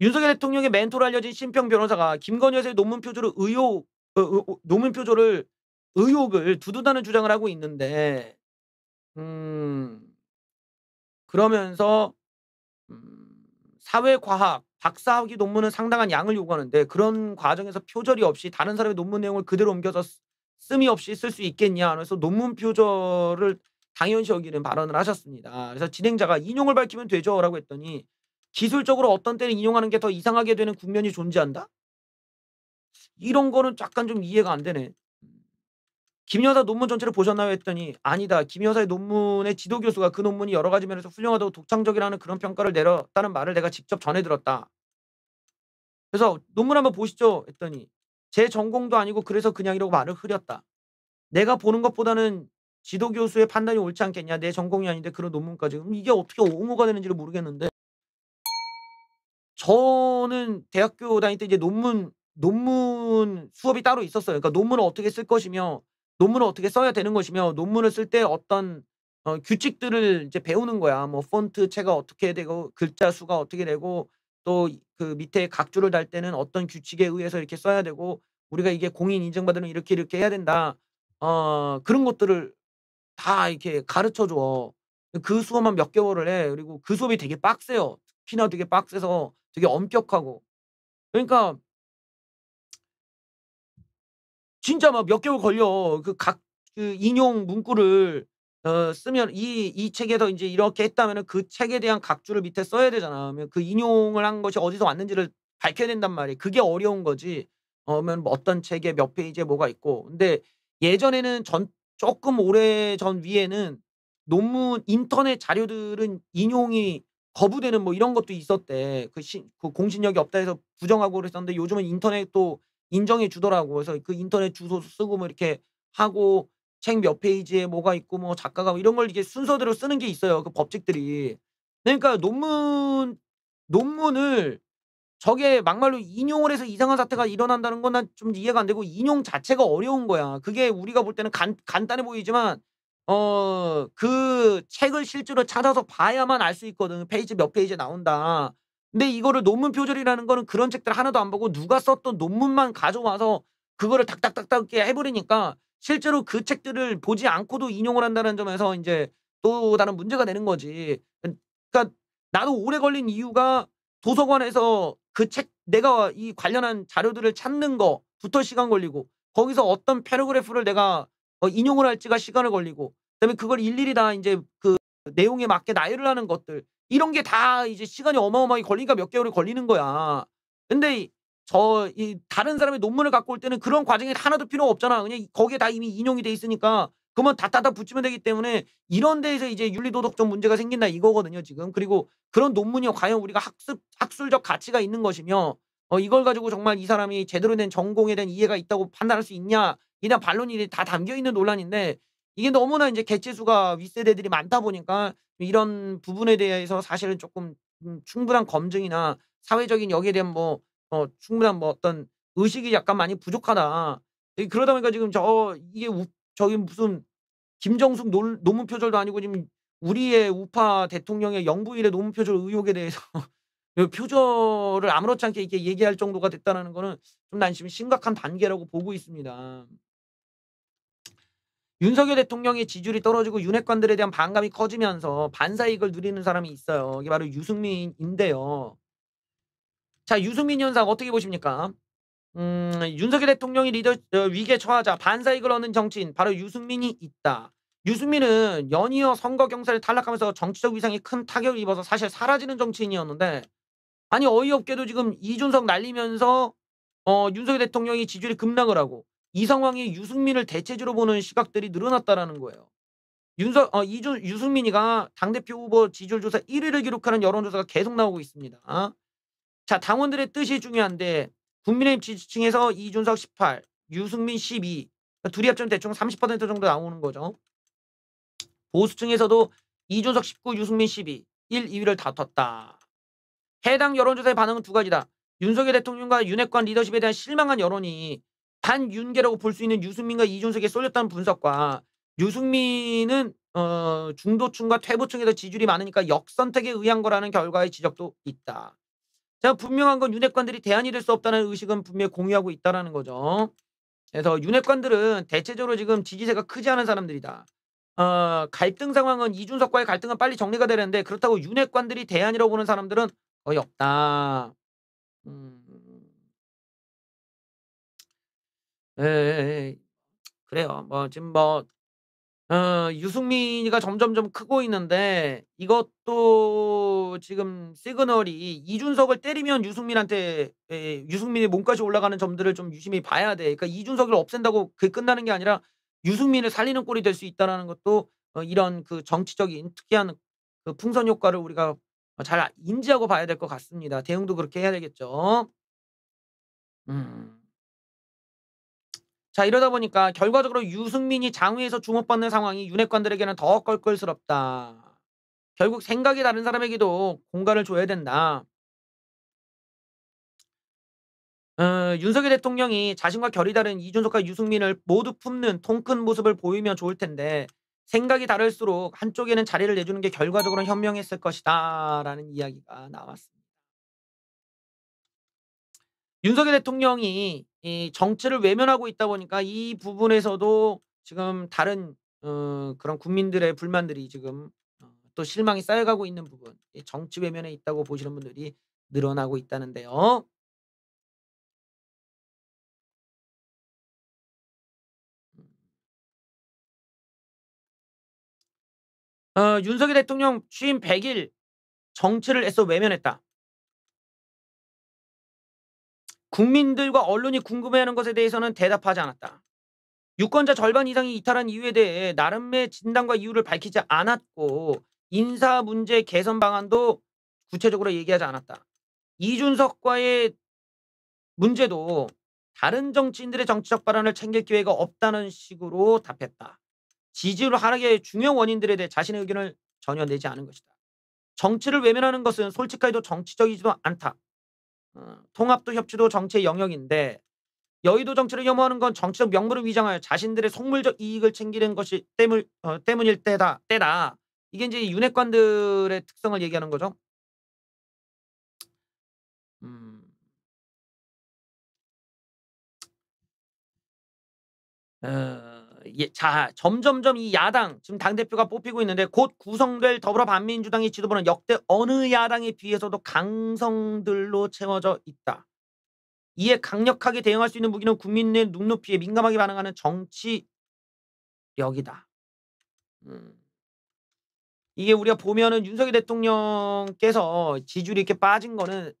윤석열 대통령의 멘토로 알려진 심평 변호사가 김건희 여사의 논문 표절을 의혹 어, 어, 어 논문 표절을 의혹을 두둔하는 주장을 하고 있는데 음 그러면서 음, 사회과학 박사학위 논문은 상당한 양을 요구하는데 그런 과정에서 표절이 없이 다른 사람의 논문 내용을 그대로 옮겨서 쓰, 쓰이 없이 쓸 수 있겠냐 그래서 논문 표절을 당현시 여기는 발언을 하셨습니다. 그래서 진행자가 인용을 밝히면 되죠라고 했더니 기술적으로 어떤 때는 인용하는 게 더 이상하게 되는 국면이 존재한다? 이런 거는 약간 좀 이해가 안 되네. 김 여사 논문 전체를 보셨나요? 했더니 아니다. 김 여사의 논문의 지도 교수가 그 논문이 여러 가지 면에서 훌륭하다고 독창적이라는 그런 평가를 내렸다는 말을 내가 직접 전해 들었다. 그래서 논문 한번 보시죠. 했더니 제 전공도 아니고 그래서 그냥이라고 말을 흐렸다. 내가 보는 것보다는 지도 교수의 판단이 옳지 않겠냐 내 전공이 아닌데 그런 논문까지 이게 어떻게 옹호가 되는지를 모르겠는데 저는 대학교 다닐 때 이제 논문 논문 수업이 따로 있었어요. 그러니까 논문을 어떻게 쓸 것이며 논문을 어떻게 써야 되는 것이며 논문을 쓸 때 어떤 어, 규칙들을 이제 배우는 거야. 뭐 폰트 체가 어떻게 되고 글자 수가 어떻게 되고 또 그 밑에 각주를 달 때는 어떤 규칙에 의해서 이렇게 써야 되고 우리가 이게 공인 인증받으면 이렇게 이렇게 해야 된다. 어, 그런 것들을 다 이렇게 가르쳐 줘. 그 수업만 몇 개월을 해. 그리고 그 수업이 되게 빡세요. 특히나 되게 빡세서 되게 엄격하고. 그러니까 진짜 막 몇 개월 걸려. 그각그 그 인용 문구를 어, 쓰면 이 이 책에서 이제 이렇게 했다면은 그 책에 대한 각주를 밑에 써야 되잖아. 그 인용을 한 것이 어디서 왔는지를 밝혀야 된단 말이에요 그게 어려운 거지. 어면 뭐 어떤 책에 몇 페이지에 뭐가 있고. 근데 예전에는 전 조금 오래 전 위에는 논문 인터넷 자료들은 인용이 거부되는 뭐 이런 것도 있었대. 그, 시, 그 공신력이 없다 해서 부정하고 그랬었는데 요즘은 인터넷도 인정해 주더라고. 그래서 그 인터넷 주소 쓰고 뭐 이렇게 하고 책 몇 페이지에 뭐가 있고 뭐 작가가 뭐 이런 걸 이게 순서대로 쓰는 게 있어요. 그 법칙들이. 그러니까 논문 논문을 저게 막말로 인용을 해서 이상한 사태가 일어난다는 건 난 좀 이해가 안 되고 인용 자체가 어려운 거야. 그게 우리가 볼 때는 간, 간단해 보이지만 어 그 책을 실제로 찾아서 봐야만 알 수 있거든. 페이지 몇 페이지에 나온다. 근데 이거를 논문 표절이라는 거는 그런 책들 하나도 안 보고 누가 썼던 논문만 가져와서 그거를 딱딱딱딱 이렇게 해버리니까 실제로 그 책들을 보지 않고도 인용을 한다는 점에서 이제 또 다른 문제가 되는 거지. 그러니까 나도 오래 걸린 이유가 도서관에서 그책 내가 이 관련한 자료들을 찾는 거부터 시간 걸리고 거기서 어떤 패러그래프를 내가 어, 인용을 할지가 시간을 걸리고 그다음에 그걸 일일이 다 이제 그 내용에 맞게 나열을 하는 것들 이런 게 다 이제 시간이 어마어마하게 걸리니까 몇 개월이 걸리는 거야. 근데 저 이 다른 사람의 논문을 갖고 올 때는 그런 과정이 하나도 필요 없잖아. 그냥 거기에 다 이미 인용이 돼 있으니까 그러면 다다다 붙이면 되기 때문에 이런 데에서 이제 윤리도덕적 문제가 생긴다 이거거든요 지금 그리고 그런 논문이 과연 우리가 학습 학술적 가치가 있는 것이며 어, 이걸 가지고 정말 이 사람이 제대로 된 전공에 대한 이해가 있다고 판단할 수 있냐 이에 대한 반론이 다 담겨 있는 논란인데 이게 너무나 이제 개체수가 윗세대들이 많다 보니까 이런 부분에 대해서 사실은 조금 음, 충분한 검증이나 사회적인 여기에 대한 뭐 어, 충분한 뭐 어떤 의식이 약간 많이 부족하다. 그러다 보니까 지금 저 이게 저기 무슨 김정숙 논, 논문 표절도 아니고 지금 우리의 우파 대통령의 영부일의 논문 표절 의혹에 대해서 [laughs] 표절을 아무렇지 않게 이렇게 얘기할 정도가 됐다는 거는 좀난 지금 심각한 단계라고 보고 있습니다. 윤석열 대통령의 지지율이 떨어지고 윤핵관들에 대한 반감이 커지면서 반사익을 누리는 사람이 있어요. 이게 바로 유승민인데요. 자, 유승민 현상 어떻게 보십니까? 음, 윤석열 대통령이 리더 어, 위기에 처하자 반사익을 얻는 정치인 바로 유승민이 있다. 유승민은 연이어 선거 경사에 탈락하면서 정치적 위상이 큰 타격을 입어서 사실 사라지는 정치인이었는데 아니 어이없게도 지금 이준석 날리면서 어, 윤석열 대통령이 지지율이 급락을 하고 이상황이 유승민을 대체주로 보는 시각들이 늘어났다라는 거예요. 윤석 어, 이준 유승민이가 당대표 후보 지지율 조사 1위를 기록하는 여론조사가 계속 나오고 있습니다. 자 당원들의 뜻이 중요한데 국민의힘 지지층에서 이준석 18, 유승민 12. 그러니까 둘이 합치면 대충 30% 정도 나오는 거죠. 보수층에서도 이준석 19, 유승민 12. 1, 2위를 다퉜다. 해당 여론조사의 반응은 두 가지다. 윤석열 대통령과 윤핵관 리더십에 대한 실망한 여론이 반윤계라고 볼 수 있는 유승민과 이준석에 쏠렸다는 분석과 유승민은 어, 중도층과 퇴보층에서 지지율이 많으니까 역선택에 의한 거라는 결과의 지적도 있다. 자 분명한 건 윤핵관들이 대안이 될 수 없다는 의식은 분명히 공유하고 있다라는 거죠. 그래서 윤핵관들은 대체적으로 지금 지지세가 크지 않은 사람들이다. 어, 갈등 상황은 이준석과의 갈등은 빨리 정리가 되는데 그렇다고 윤핵관들이 대안이라고 보는 사람들은 거의 없다. 음... 에이, 그래요. 뭐 지금 뭐 어, 유승민이가 점점점 크고 있는데 이것도 지금 시그널이 이준석을 때리면 유승민한테 에, 유승민이 몸까지 올라가는 점들을 좀 유심히 봐야 돼. 그러니까 이준석을 없앤다고 그게 끝나는 게 아니라 유승민을 살리는 꼴이 될 수있다는 것도 어, 이런 그 정치적인 특이한 그 풍선 효과를 우리가 잘 인지하고 봐야 될 것 같습니다. 대응도 그렇게 해야 되겠죠. 음. 자 이러다 보니까 결과적으로 유승민이 장위에서 주목받는 상황이 윤핵관들에게는 더 껄껄스럽다. 결국 생각이 다른 사람에게도 공간을 줘야 된다. 어, 윤석열 대통령이 자신과 결이 다른 이준석과 유승민을 모두 품는 통 큰 모습을 보이면 좋을 텐데 생각이 다를수록 한쪽에는 자리를 내주는 게 결과적으로 현명했을 것이다 라는 이야기가 나왔습니다. 윤석열 대통령이 이 정치를 외면하고 있다 보니까 이 부분에서도 지금 다른 어, 그런 국민들의 불만들이 지금 어, 또 실망이 쌓여가고 있는 부분 정치 외면에 있다고 보시는 분들이 늘어나고 있다는데요. 음. 어, 윤석열 대통령 취임 100일 정치를 애써 외면했다. 국민들과 언론이 궁금해하는 것에 대해서는 대답하지 않았다. 유권자 절반 이상이 이탈한 이유에 대해 나름의 진단과 이유를 밝히지 않았고 인사 문제 개선 방안도 구체적으로 얘기하지 않았다. 이준석과의 문제도 다른 정치인들의 정치적 발언을 챙길 기회가 없다는 식으로 답했다. 지지율 하락의 중요 원인들에 대해 자신의 의견을 전혀 내지 않은 것이다. 정치를 외면하는 것은 솔직하게도 정치적이지도 않다. 어, 통합도 협치도 정치의 영역인데 여의도 정치를 혐오하는 건 정치적 명분을 위장하여 자신들의 속물적 이익을 챙기는 것이 때물, 어, 때문일 때다, 때다. 이게 이제 윤핵관들의 특성을 얘기하는 거죠. 음. 어. 예, 자 점점점 이 야당 지금 당 대표가 뽑히고 있는데 곧 구성될 더불어 반민주당의 지도부는 역대 어느 야당에 비해서도 강성들로 채워져 있다. 이에 강력하게 대응할 수 있는 무기는 국민의 눈높이에 민감하게 반응하는 정치력이다. 음. 이게 우리가 보면은 윤석열 대통령께서 지지율이 이렇게 빠진 거는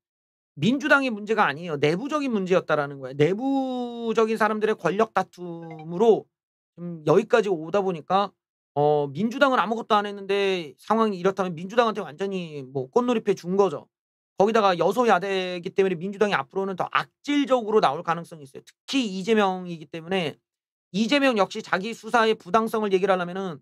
민주당의 문제가 아니에요. 내부적인 문제였다라는 거예요. 내부적인 사람들의 권력 다툼으로 좀 여기까지 오다 보니까 어, 민주당은 아무것도 안 했는데 상황이 이렇다면 민주당한테 완전히 뭐 꽃놀이패 준 거죠. 거기다가 여소야대이기 때문에 민주당이 앞으로는 더 악질적으로 나올 가능성이 있어요. 특히 이재명이기 때문에 이재명 역시 자기 수사의 부당성을 얘기를 하려면은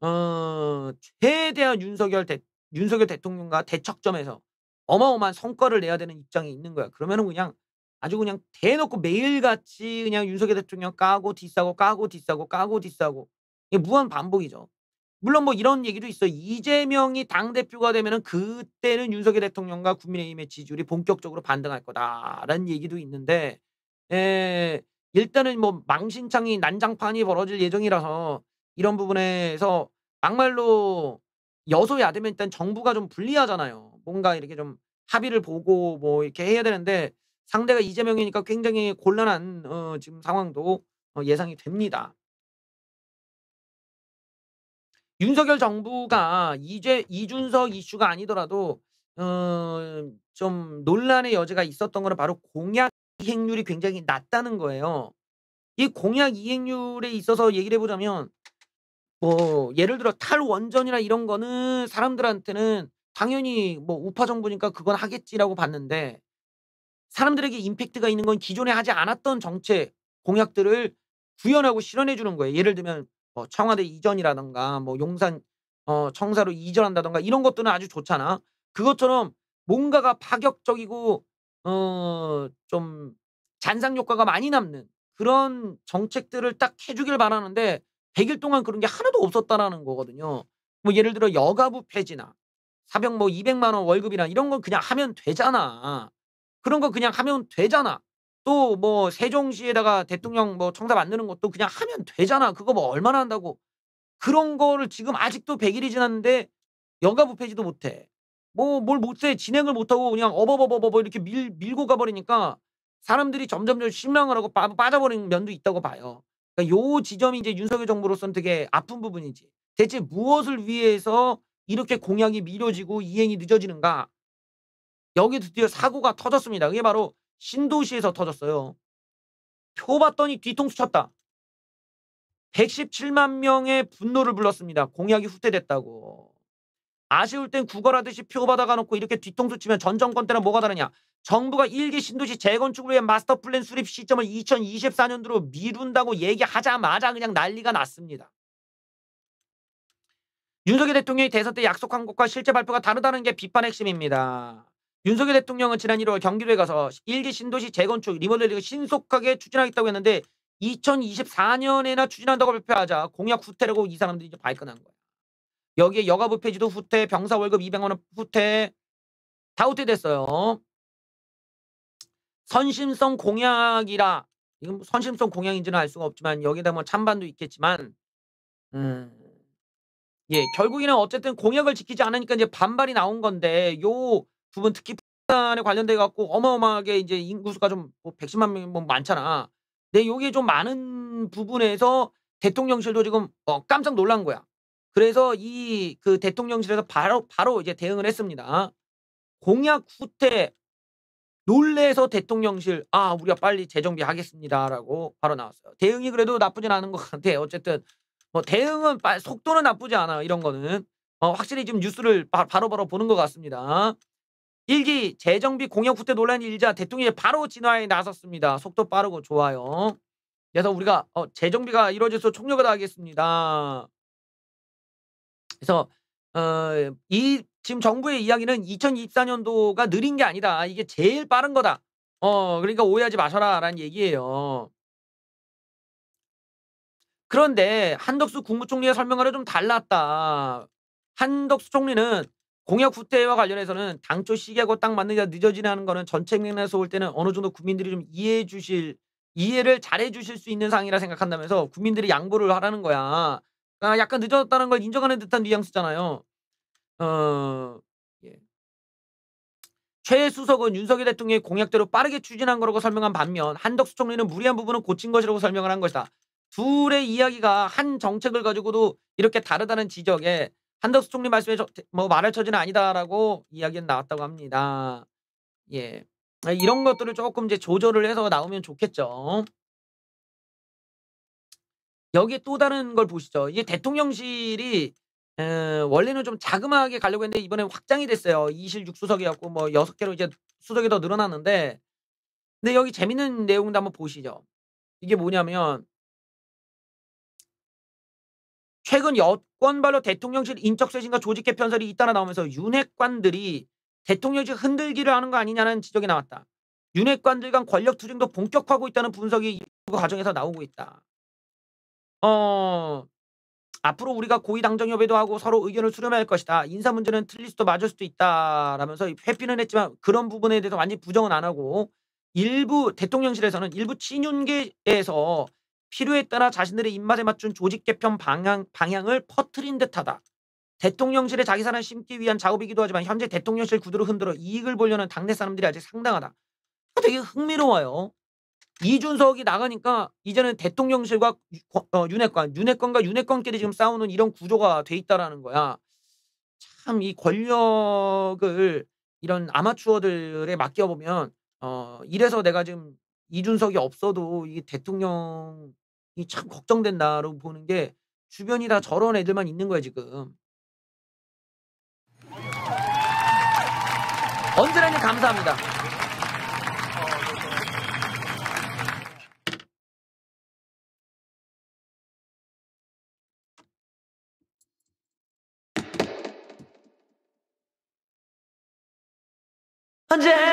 어, 최대한 윤석열 대, 윤석열 대통령과 대척점에서 어마어마한 성과를 내야 되는 입장이 있는 거야. 그러면은 그냥 아주 그냥 대놓고 매일같이 그냥 윤석열 대통령 까고 뒤싸고 까고 뒤싸고 까고 뒤싸고 이게 무한 반복이죠. 물론 뭐 이런 얘기도 있어. 이재명이 당 대표가 되면은 그때는 윤석열 대통령과 국민의힘의 지지율이 본격적으로 반등할 거다라는 얘기도 있는데 에, 예, 일단은 뭐 망신창이 난장판이 벌어질 예정이라서 이런 부분에서 막말로 여소야되면 일단 정부가 좀 불리하잖아요. 뭔가 이렇게 좀 합의를 보고 뭐 이렇게 해야 되는데 상대가 이재명이니까 굉장히 곤란한 어, 지금 상황도 어, 예상이 됩니다. 윤석열 정부가 이제 이준석 이슈가 아니더라도 어, 좀 논란의 여지가 있었던 거는 바로 공약 이행률이 굉장히 낮다는 거예요. 이 공약 이행률에 있어서 얘기를 해보자면 뭐 예를 들어 탈원전이나 이런 거는 사람들한테는 당연히 뭐 우파 정부니까 그건 하겠지라고 봤는데 사람들에게 임팩트가 있는 건 기존에 하지 않았던 정책 공약들을 구현하고 실현해 주는 거예요. 예를 들면 뭐 청와대 이전이라든가뭐 용산 어 청사로 이전한다든가 이런 것들은 아주 좋잖아. 그것처럼 뭔가가 파격적이고 어좀 잔상 효과가 많이 남는 그런 정책들을 딱 해주길 바라는데 100일 동안 그런 게 하나도 없었다라는 거거든요. 뭐 예를 들어 여가부 폐지나 사병 뭐 200만 원 월급이나 이런 건 그냥 하면 되잖아. 그런 거 그냥 하면 되잖아. 또 뭐 세종시에다가 대통령 뭐 청사 만드는 것도 그냥 하면 되잖아. 그거 뭐 얼마나 한다고. 그런 거를 지금 아직도 100일이 지났는데 영가부폐지도 못해. 뭐 뭘 못해 진행을 못하고 그냥 어버버버버버 이렇게 밀, 밀고 가버리니까 사람들이 점점점 실망을 하고 빠, 져버리는 면도 있다고 봐요. 그러니까 요 지점이 이제 윤석열 정부로서는 되게 아픈 부분이지. 대체 무엇을 위해서 이렇게 공약이 미뤄지고 이행이 늦어지는가? 여기 드디어 사고가 터졌습니다. 이게 바로 신도시에서 터졌어요. 표 봤더니 뒤통수 쳤다. 117만 명의 분노를 불렀습니다. 공약이 후퇴됐다고. 아쉬울 땐 구걸하듯이 표 받아가 놓고 이렇게 뒤통수 치면 전 정권 때는 뭐가 다르냐. 정부가 일기 신도시 재건축을 위한 마스터 플랜 수립 시점을 2024년도로 미룬다고 얘기하자마자 그냥 난리가 났습니다. 윤석열 대통령이 대선 때 약속한 것과 실제 발표가 다르다는 게비판 핵심입니다. 윤석열 대통령은 지난 1월 경기도에 가서 일기 신도시 재건축 리모델링을 신속하게 추진하겠다고 했는데 2024년에나 추진한다고 발표하자 공약 후퇴라고 이 사람들이 이제 발끈한 거야. 여기에 여가부 폐지도 후퇴, 병사 월급 200만 원 후퇴 다 후퇴됐어요. 선심성 공약이라 이건 뭐 선심성 공약인지는 알 수가 없지만 여기다 에뭐 찬반도 있겠지만 음. 예, 결국에는 어쨌든 공약을 지키지 않으니까 이제 반발이 나온 건데 요 부분 특히 북한에 관련돼 갖고 어마어마하게 이제 인구수가 좀뭐 110만 명뭐 많잖아. 근데 여기에 좀 많은 부분에서 대통령실도 지금 어, 깜짝 놀란 거야. 그래서 이 그 대통령실에서 바로 바로 이제 대응을 했습니다. 공약 후퇴 놀래서 대통령실 아 우리가 빨리 재정비하겠습니다라고 바로 나왔어요. 대응이 그래도 나쁘진 않은 것 같아요. 어쨌든 뭐 대응은 속도는 나쁘지 않아요. 이런 거는 어, 확실히 지금 뉴스를 바, 바로바로 보는 것 같습니다. 일기 재정비 공약 후퇴 논란 일자 대통령이 바로 진화에 나섰습니다. 속도 빠르고 좋아요. 그래서 우리가 어, 재정비가 이루어져서 총력을 다하겠습니다. 그래서 어, 이 지금 정부의 이야기는 2024년도가 느린 게 아니다. 아, 이게 제일 빠른 거다. 어 그러니까 오해하지 마셔라라는 얘기예요. 그런데 한덕수 국무총리의 설명과는 좀 달랐다. 한덕수 총리는 공약 후퇴와 관련해서는 당초 시기하고 딱 맞느냐 늦어지냐는 거는 전체 맥락에서 볼 때는 어느 정도 국민들이 좀 이해해 주실 이해를 잘해 주실 수 있는 상황이라 생각한다면서 국민들이 양보를 하라는 거야. 그 약간 늦어졌다는 걸 인정하는 듯한 뉘앙스잖아요. 어, 예. 최 수석은 윤석열 대통령의 공약대로 빠르게 추진한 거라고 설명한 반면 한덕수 총리는 무리한 부분은 고친 것이라고 설명을 한 것이다. 둘의 이야기가 한 정책을 가지고도 이렇게 다르다는 지적에 한덕수 총리 말씀에 저, 뭐 말할 처지는 아니다라고 이야기는 나왔다고 합니다. 예. 아, 이런 것들을 조금 이제 조절을 해서 나오면 좋겠죠. 여기에 또 다른 걸 보시죠. 이게 대통령실이 에, 원래는 좀 자그마하게 가려고 했는데 이번에 확장이 됐어요. 2실 6수석이었고 뭐 6개로 이제 수석이 더 늘어났는데 근데 여기 재밌는 내용도 한번 보시죠. 이게 뭐냐면 최근 여권발로 대통령실 인적쇄신과 조직 개편설이 잇따라 나오면서 윤핵관들이 대통령실 흔들기를 하는 거 아니냐는 지적이 나왔다. 윤핵관들 간 권력 투쟁도 본격화하고 있다는 분석이 이 과정에서 나오고 있다. 어, 앞으로 우리가 고위 당정협의도 하고 서로 의견을 수렴해야 할 것이다. 인사 문제는 틀릴 수도 맞을 수도 있다라면서 회피는 했지만 그런 부분에 대해서 완전히 부정은 안 하고 일부 대통령실에서는 일부 친윤계에서 필요에 따라 자신들의 입맛에 맞춘 조직 개편 방향, 방향을 퍼트린 듯하다. 대통령실에 자기 사람 심기 위한 작업이기도 하지만 현재 대통령실 구두를 흔들어 이익을 보려는 당내 사람들이 아직 상당하다. 되게 흥미로워요. 이준석이 나가니까 이제는 대통령실과 어, 윤핵관, 윤핵관과 윤핵관끼리 지금 싸우는 이런 구조가 돼 있다라는 거야. 참 이 권력을 이런 아마추어들에 맡겨보면 어 이래서 내가 지금 이준석이 없어도 이게 대통령 이참걱정된다고 보는 게 주변이 다 저런 애들만 있는 거야 지금. 언제나님 감사합니다. 언제?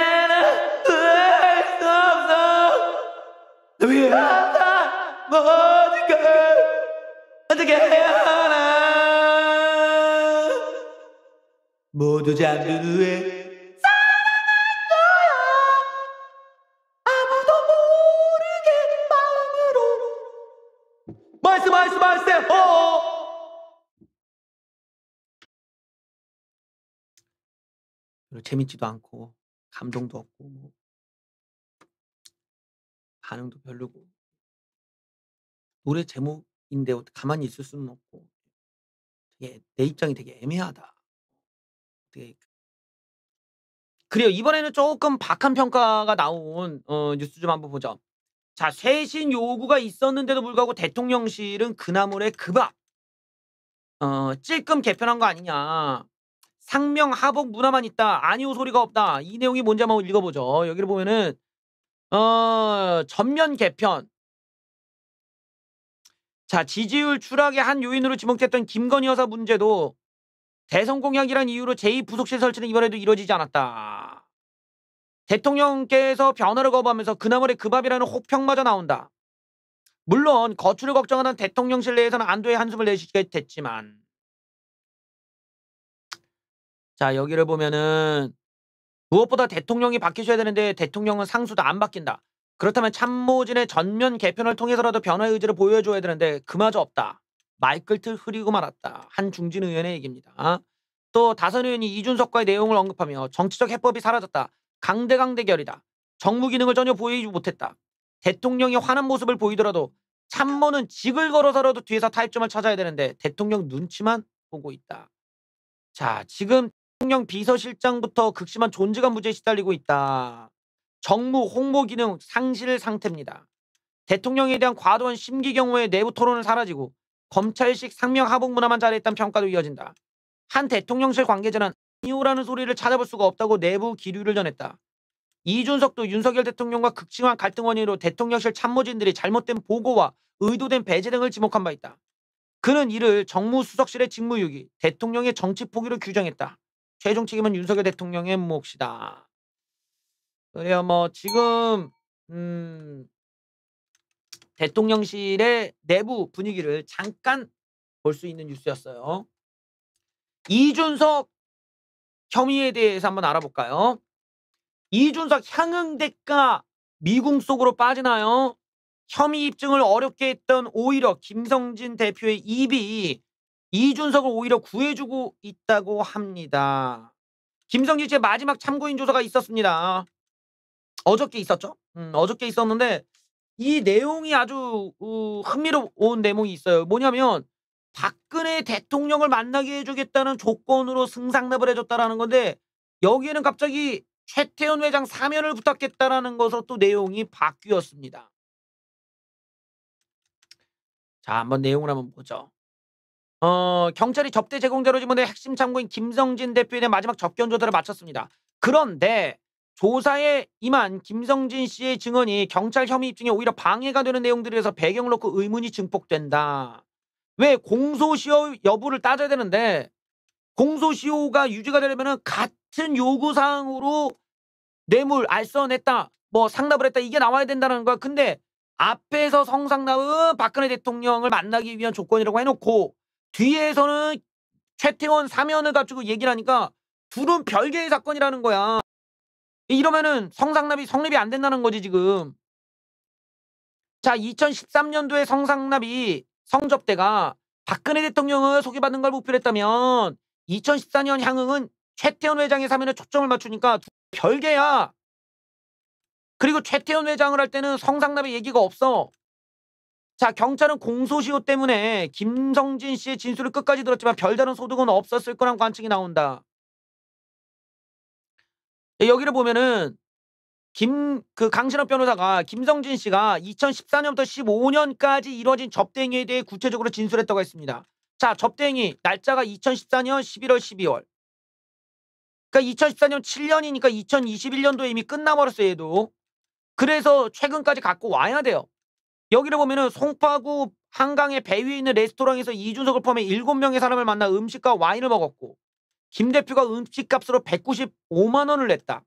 모두 잠든 후에 말씀 말씀 어 재밌지도 않고 감동도 없고 뭐 반응도 별로고 노래 제목인데 가만히 있을 수는 없고 되게 내 입장이 되게 애매하다 그 그래요. 이번에는 조금 박한 평가가 나온 어, 뉴스 좀 한번 보죠. 자, 쇄신 요구가 있었는데도 불구하고 대통령실은 그나물에 급압. 어, 찔끔 개편한 거 아니냐. 상명 하복 문화만 있다. 아니오 소리가 없다. 이 내용이 뭔지 한번 읽어보죠. 여기를 보면은 어, 전면 개편. 자, 지지율 추락의 한 요인으로 지목됐던 김건희 여사 문제도 대선 공약이란 이유로 제2부속실 설치는 이번에도 이뤄지지 않았다. 대통령께서 변화를 거부하면서 그나물의 그밥이라는 혹평마저 나온다. 물론 거추를 걱정하는 대통령실 내에서는 안도의 한숨을 내쉬게 됐지만 자 여기를 보면은 무엇보다 대통령이 바뀌셔야 되는데 대통령은 상수도 안 바뀐다. 그렇다면 참모진의 전면 개편을 통해서라도 변화의 의지를 보여줘야 되는데 그마저 없다. 말끝을 흐리고 말았다. 한 중진 의원의 얘기입니다. 또 다선 의원이 이준석과의 내용을 언급하며 정치적 해법이 사라졌다. 강대강 대결이다. 정무 기능을 전혀 보이지 못했다. 대통령이 화난 모습을 보이더라도 참모는 직을 걸어서라도 뒤에서 타 탈점을 찾아야 되는데 대통령 눈치만 보고 있다. 자, 지금 대통령 비서실장부터 극심한 존재감 문제에 시달리고 있다. 정무 홍보 기능 상실 상태입니다. 대통령에 대한 과도한 심기 경우에 내부 토론은 사라지고 검찰식 상명 하복 문화만 잘했다는 평가도 이어진다. 한 대통령실 관계자는 이니오라는 소리를 찾아볼 수가 없다고 내부 기류를 전했다. 이준석도 윤석열 대통령과 극심한 갈등 원인으로 대통령실 참모진들이 잘못된 보고와 의도된 배제 등을 지목한 바 있다. 그는 이를 정무수석실의 직무유기, 대통령의 정치 포기로 규정했다. 최종 책임은 윤석열 대통령의 몫이다. 그래요, 뭐 지금 음 대통령실의 내부 분위기를 잠깐 볼 수 있는 뉴스였어요. 이준석 혐의에 대해서 한번 알아볼까요? 이준석 향응대가 미궁 속으로 빠지나요? 혐의 입증을 어렵게 했던 오히려 김성진 대표의 입이 이준석을 오히려 구해주고 있다고 합니다. 김성진 씨의 마지막 참고인 조사가 있었습니다. 어저께 있었죠? 음, 어저께 있었는데 이 내용이 아주 어, 흥미로운 내용이 있어요. 뭐냐면 박근혜 대통령을 만나게 해주겠다는 조건으로 승상납을 해줬다라는 건데 여기에는 갑자기 최태원 회장 사면을 부탁했다라는 것으로 또 내용이 바뀌었습니다. 자 한번 내용을 한번 보죠. 어, 경찰이 접대 제공자로 지문해 핵심 참고인 김성진 대표인의 마지막 접견 조사를 마쳤습니다. 그런데 조사에 임한 김성진 씨의 증언이 경찰 혐의 입증에 오히려 방해가 되는 내용들에서 대해 배경을 놓고 의문이 증폭된다. 왜 공소시효 여부를 따져야 되는데 공소시효가 유지가 되려면 같은 요구사항으로 뇌물 알선했다 뭐 상납을 했다 이게 나와야 된다는 거야 근데 앞에서 성상납은 박근혜 대통령을 만나기 위한 조건이라고 해놓고 뒤에서는 최태원 사면을 갖추고 얘기를 하니까 둘은 별개의 사건이라는 거야 이러면은 성상납이 성립이 안 된다는 거지 지금. 자 2013년도에 성상납이 성접대가 박근혜 대통령을 소개받는 걸 목표로 했다면 2014년 향응은 최태원 회장의 사면에 초점을 맞추니까 별개야. 그리고 최태원 회장을 할 때는 성상납의 얘기가 없어. 자 경찰은 공소시효 때문에 김성진 씨의 진술을 끝까지 들었지만 별다른 소득은 없었을 거란 관측이 나온다. 예, 여기를 보면은 김 그 강신업 변호사가 김성진 씨가 2014년부터 15년까지 이뤄진 접대행위에 대해 구체적으로 진술했다고 했습니다. 자, 접대행위 날짜가 2014년 11월 12월. 그러니까 2014년 7년이니까 2021년도에 이미 끝나버렸어요, 얘도. 그래서 최근까지 갖고 와야 돼요. 여기를 보면은 송파구 한강의 배 위에 있는 레스토랑에서 이준석을 포함해 7명의 사람을 만나 음식과 와인을 먹었고 김 대표가 음식값으로 195만 원을 냈다.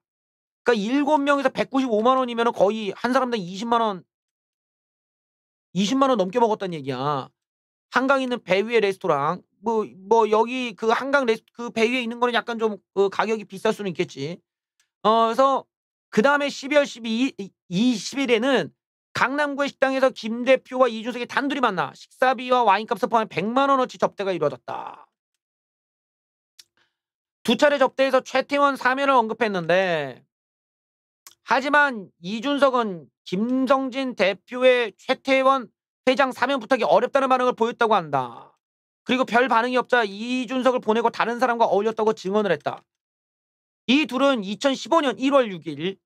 그러니까 7명에서 195만 원이면 거의 한 사람당 20만 원 20만 원 넘게 먹었단 얘기야. 한강 에 있는 배 위에 레스토랑 뭐뭐 뭐 여기 그 한강 레스 그배 위에 있는 거는 약간 좀그 가격이 비쌀 수는 있겠지. 어 그래서 그다음에 12월 12 20일에는 강남구의 식당에서 김 대표와 이준석이 단둘이 만나 식사비와 와인값을 포함해 100만 원어치 접대가 이루어졌다. 두 차례 접대에서 최태원 사면을 언급했는데 하지만 이준석은 김성진 대표의 최태원 회장 사면 부탁이 어렵다는 반응을 보였다고 한다. 그리고 별 반응이 없자 이준석을 보내고 다른 사람과 어울렸다고 증언을 했다. 이 둘은 2015년 1월 6일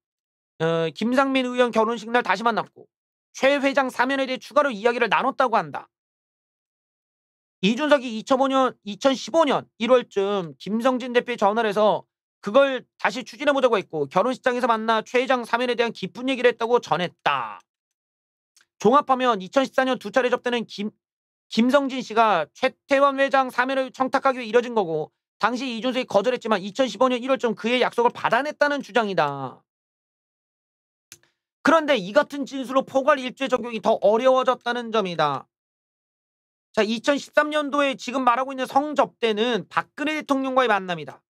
어, 김상민 의원 결혼식 날 다시 만났고 최 회장 사면에 대해 추가로 이야기를 나눴다고 한다. 이준석이 2005년, 2015년 1월쯤 김성진 대표의 전화를 해서 그걸 다시 추진해보자고 했고 결혼식장에서 만나 최 회장 사면에 대한 기쁜 얘기를 했다고 전했다. 종합하면 2014년 두 차례 접대는 김, 김성진 씨가 최태원 회장 사면을 청탁하기 위해 이뤄진 거고 당시 이준석이 거절했지만 2015년 1월쯤 그의 약속을 받아냈다는 주장이다. 그런데 이 같은 진술로 포괄 일제 적용이 더 어려워졌다는 점이다. 자, 2013년도에 지금 말하고 있는 성접 대는 박근혜 대통령과의 만남이다.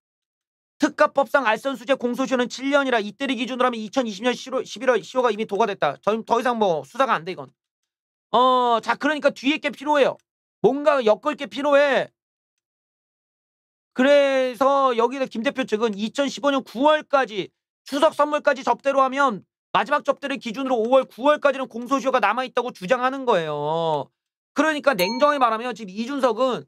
특가법상 알선수재 공소시효는 7년이라 이때를 기준으로 하면 2020년 10월, 11월 시효가 이미 도가됐다더 이상 뭐 수사가 안 돼 이건. 어, 자 그러니까 뒤에 게 필요해요. 뭔가 엮을 게 필요해. 그래서 여기서 김 대표 측은 2015년 9월까지 추석 선물까지 접대로 하면 마지막 접대를 기준으로 5월, 9월까지는 공소시효가 남아있다고 주장하는 거예요. 그러니까 냉정히 말하면 지금 이준석은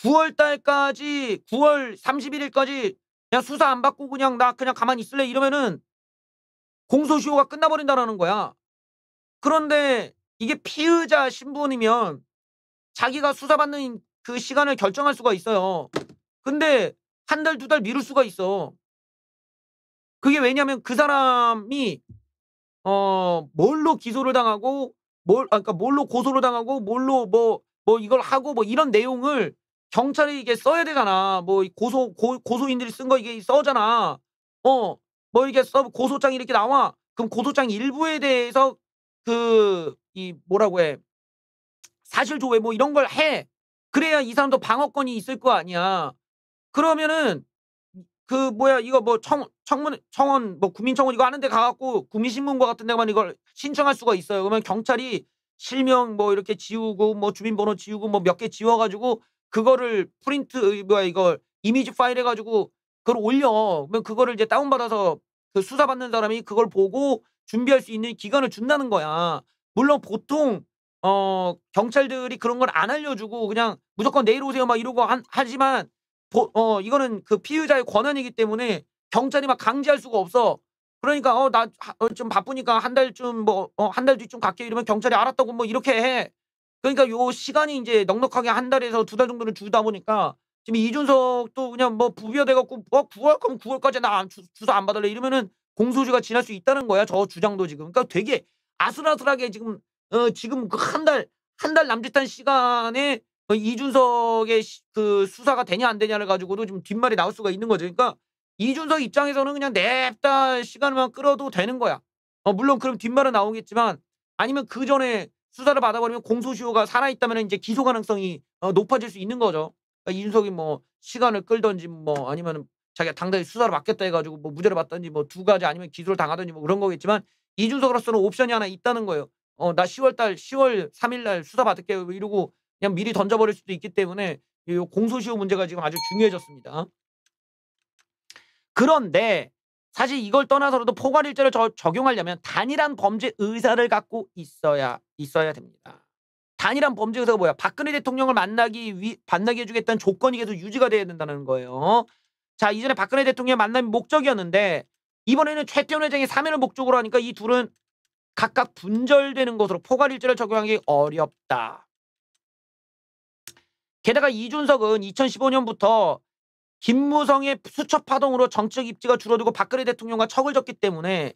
9월 달까지 9월 31일까지 그냥 수사 안 받고 그냥 나 그냥 가만히 있을래 이러면은 공소시효가 끝나버린다라는 거야. 그런데 이게 피의자 신분이면 자기가 수사받는 그 시간을 결정할 수가 있어요. 근데 한 달, 두 달 미룰 수가 있어. 그게 왜냐면 그 사람이, 어, 뭘로 기소를 당하고 뭘, 아, 그러니까 뭘로 고소를 당하고 뭘로 뭐, 뭐 이걸 하고 뭐 이런 내용을 경찰이 이게 써야 되잖아. 뭐 고소, 고, 고소인들이 쓴 거 이게 써잖아. 어, 뭐 이게 써, 고소장이 이렇게 나와. 그럼 고소장 일부에 대해서 그, 이 뭐라고 해. 사실 조회 뭐 이런 걸 해. 그래야 이 사람도 방어권이 있을 거 아니야. 그러면은 그 뭐야 이거 뭐청 청문 청원 뭐 국민청원 이거 하는데 가갖고 국민신문과 같은 데만 이걸 신청할 수가 있어요. 그러면 경찰이 실명 뭐 이렇게 지우고 뭐 주민번호 지우고 뭐 몇 개 지워가지고 그거를 프린트 뭐야 이걸 이미지 파일 해가지고 그걸 올려. 그러면 그거를 이제 다운받아서 그 수사받는 사람이 그걸 보고 준비할 수 있는 기간을 준다는 거야. 물론 보통 어 경찰들이 그런 걸 안 알려주고 그냥 무조건 내일 오세요 막 이러고 한, 하지만 보, 어 이거는 그 피의자의 권한이기 때문에 경찰이 막 강제할 수가 없어. 그러니까 어 나좀 어, 바쁘니까 한 달쯤 뭐 한달 어, 뒤쯤 갈게 이러면 경찰이 알았다고 뭐 이렇게 해. 그러니까 요 시간이 이제 넉넉하게 한 달에서 두 달 정도는 주다 보니까 지금 이준석도 그냥 뭐 부벼대갖고 뭐 어, 9월 그럼 9월까지 나 주, 주소 안 받을래 이러면은 공소시가 지날 수 있다는 거야 저 주장도 지금. 그러니까 되게 아슬아슬하게 지금 어 지금 그 한 달 한 달 남짓한 시간에 뭐 이준석의 그 수사가 되냐 안 되냐를 가지고도 지금 뒷말이 나올 수가 있는 거죠. 그러니까 이준석 입장에서는 그냥 냅다 시간만 끌어도 되는 거야. 어, 물론 그럼 뒷말은 나오겠지만 아니면 그 전에 수사를 받아버리면 공소시효가 살아있다면 이제 기소 가능성이 어, 높아질 수 있는 거죠. 그러니까 이준석이 뭐 시간을 끌던지 뭐 아니면 자기가 당당히 수사를 받겠다 해가지고 뭐 무죄를 받던지 뭐 두 가지 아니면 기소를 당하던지 뭐 그런 거겠지만 이준석으로서는 옵션이 하나 있다는 거예요. 어, 나 10월달, 10월 3일날 수사 받을게 요 이러고 그냥 미리 던져버릴 수도 있기 때문에 공소시효 문제가 지금 아주 중요해졌습니다. 그런데 사실 이걸 떠나서라도 포괄일자를 저, 적용하려면 단일한 범죄 의사를 갖고 있어야 있어야 됩니다. 단일한 범죄 의사가 뭐야? 박근혜 대통령을 만나기 위, 만나게 해주겠다는 조건이 계속 유지가 돼야 된다는 거예요. 자 이전에 박근혜 대통령 만남이 목적이었는데 이번에는 최태원 회장의 사면을 목적으로 하니까 이 둘은 각각 분절되는 것으로 포괄일자를 적용하기 어렵다. 게다가 이준석은 2015년부터 김무성의 수첩 파동으로 정치적 입지가 줄어들고 박근혜 대통령과 척을 졌기 때문에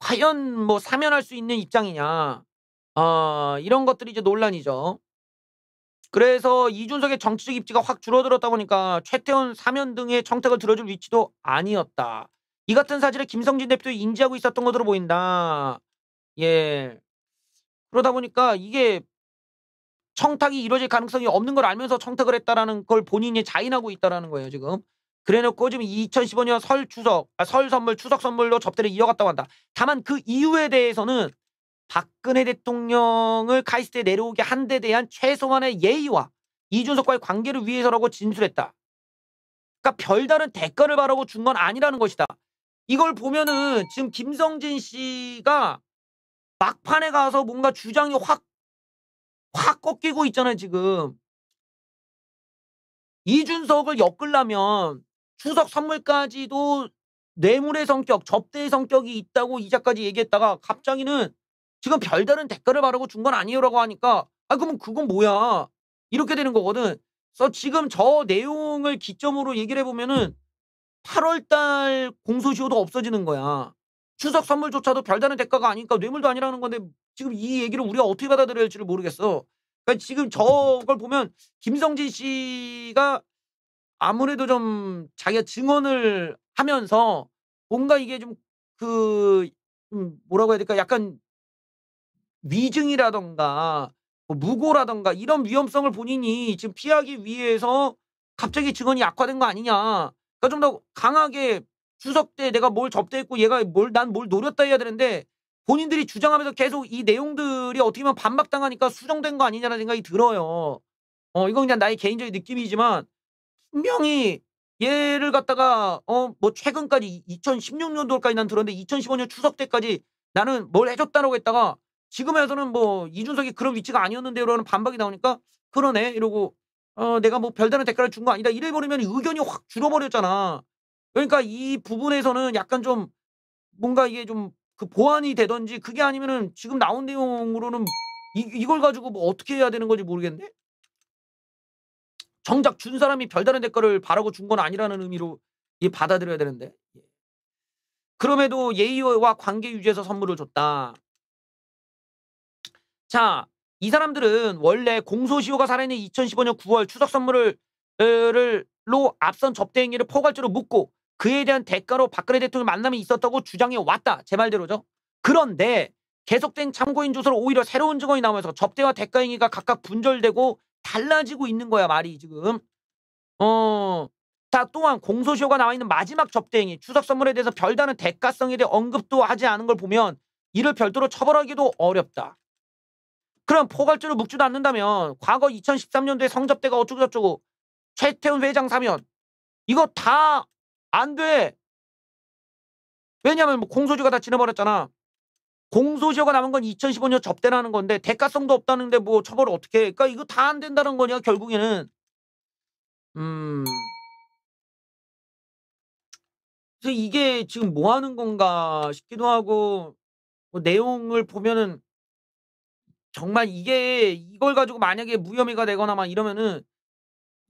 과연 뭐 사면할 수 있는 입장이냐. 어, 이런 것들이 이제 논란이죠. 그래서 이준석의 정치적 입지가 확 줄어들었다 보니까 최태원 사면 등의 청탁을 들어줄 위치도 아니었다. 이 같은 사실을 김성진 대표도 인지하고 있었던 것으로 보인다. 예. 그러다 보니까 이게 청탁이 이루어질 가능성이 없는 걸 알면서 청탁을 했다라는 걸 본인이 자인하고 있다라는 거예요 지금. 그래놓고 지금 2015년 설 추석, 아, 설 선물, 추석 선물로 접대를 이어갔다고 한다. 다만 그 이유에 대해서는 박근혜 대통령을 카이스트에 내려오게 한 데 대한 최소한의 예의와 이준석과의 관계를 위해서라고 진술했다. 그러니까 별다른 대가를 바라고 준 건 아니라는 것이다. 이걸 보면은 지금 김성진 씨가 막판에 가서 뭔가 주장이 확확 꺾이고 있잖아요, 지금. 이준석을 엮으려면 추석 선물까지도 뇌물의 성격, 접대의 성격이 있다고 이자까지 얘기했다가 갑자기는 지금 별다른 대가를 바라고 준 건 아니에요라고 하니까 아 그럼 그건 뭐야 이렇게 되는 거거든. 그래서 지금 저 내용을 기점으로 얘기를 해보면은 8월달 공소시효도 없어지는 거야. 추석 선물조차도 별다른 대가가 아니니까 뇌물도 아니라는 건데 지금 이 얘기를 우리가 어떻게 받아들여야 할지를 모르겠어. 그러니까 지금 저걸 보면 김성진 씨가 아무래도 좀 자기가 증언을 하면서 뭔가 이게 좀그 음, 뭐라고 해야 될까 약간 위증이라던가 뭐 무고라던가 이런 위험성을 본인이 지금 피하기 위해서 갑자기 증언이 약화된 거 아니냐 그러니까 좀더 강하게 추석 때 내가 뭘 접대했고 얘가 뭘 난뭘 뭘 노렸다 해야 되는데 본인들이 주장하면서 계속 이 내용들이 어떻게 보면 반박당하니까 수정된 거 아니냐는 생각이 들어요. 어, 이건 그냥 나의 개인적인 느낌이지만 분명히 얘를 갖다가 어뭐 최근까지 2016년도까지 난 들었는데 2015년 추석 때까지 나는 뭘 해줬다라고 했다가 지금에서는 뭐 이준석이 그런 위치가 아니었는데요라는 반박이 나오니까 그러네 이러고 어 내가 뭐 별다른 댓글을 준 거 아니다 이래 버리면 의견이 확 줄어버렸잖아. 그러니까 이 부분에서는 약간 좀 뭔가 이게 좀그 보완이 되던지 그게 아니면은 지금 나온 내용으로는 이, 이걸 가지고 뭐 어떻게 해야 되는 건지 모르겠네. 정작 준 사람이 별다른 대가를 바라고 준 건 아니라는 의미로 이 받아들여야 되는데. 예. 그럼에도 예의와 관계 유지에서 선물을 줬다. 자, 이 사람들은 원래 공소시효가 살아있는 2015년 9월 추석 선물을,로 앞선 접대 행위를 포괄적으로 묻고 그에 대한 대가로 박근혜 대통령 만남이 있었다고 주장해 왔다. 제 말대로죠. 그런데 계속된 참고인 조서로 오히려 새로운 증언이 나오면서 접대와 대가 행위가 각각 분절되고 달라지고 있는 거야 말이 지금. 어. 자 또한 공소시효가 나와 있는 마지막 접대 행위 추석 선물에 대해서 별다른 대가성에 대해 언급도 하지 않은 걸 보면 이를 별도로 처벌하기도 어렵다. 그럼 포괄적으로 묵지도 않는다면 과거 2013년도에 성접대가 어쩌고저쩌고 최태훈 회장 사면 이거 다안 돼. 왜냐하면 뭐 공소시효가 다 지나버렸잖아. 공소시효가 남은 건 2015년 접대라는 건데 대가성도 없다는데 뭐 처벌을 어떻게 해. 그러니까 이거 다 안 된다는 거냐 결국에는. 음. 그래서 이게 지금 뭐 하는 건가 싶기도 하고 뭐 내용을 보면은 정말 이게 이걸 가지고 만약에 무혐의가 되거나 막 이러면은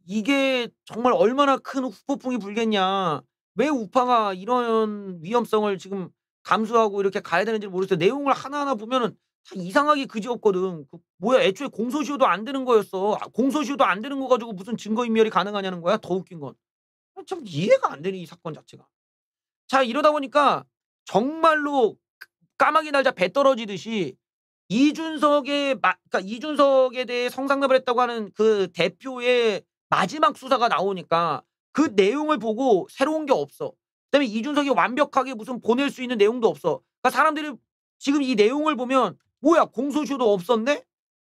이게 정말 얼마나 큰 후폭풍이 불겠냐. 왜 우파가 이런 위험성을 지금 감수하고 이렇게 가야 되는지 모르겠어요. 내용을 하나하나 보면은 다 이상하게 그지없거든. 그 뭐야 애초에 공소시효도 안 되는 거였어. 아, 공소시효도 안 되는 거 가지고 무슨 증거인멸이 가능하냐는 거야. 더 웃긴 건. 아, 참 이해가 안 되는 이 사건 자체가. 자 이러다 보니까 정말로 그 까마귀 날자 배 떨어지듯이 이준석의 마, 그러니까 이준석에 대해 성상납을 했다고 하는 그 대표의 마지막 수사가 나오니까 그 내용을 보고 새로운 게 없어. 그다음에 이준석이 완벽하게 무슨 보낼 수 있는 내용도 없어. 그러니까 사람들이 지금 이 내용을 보면 뭐야 공소시효도 없었네?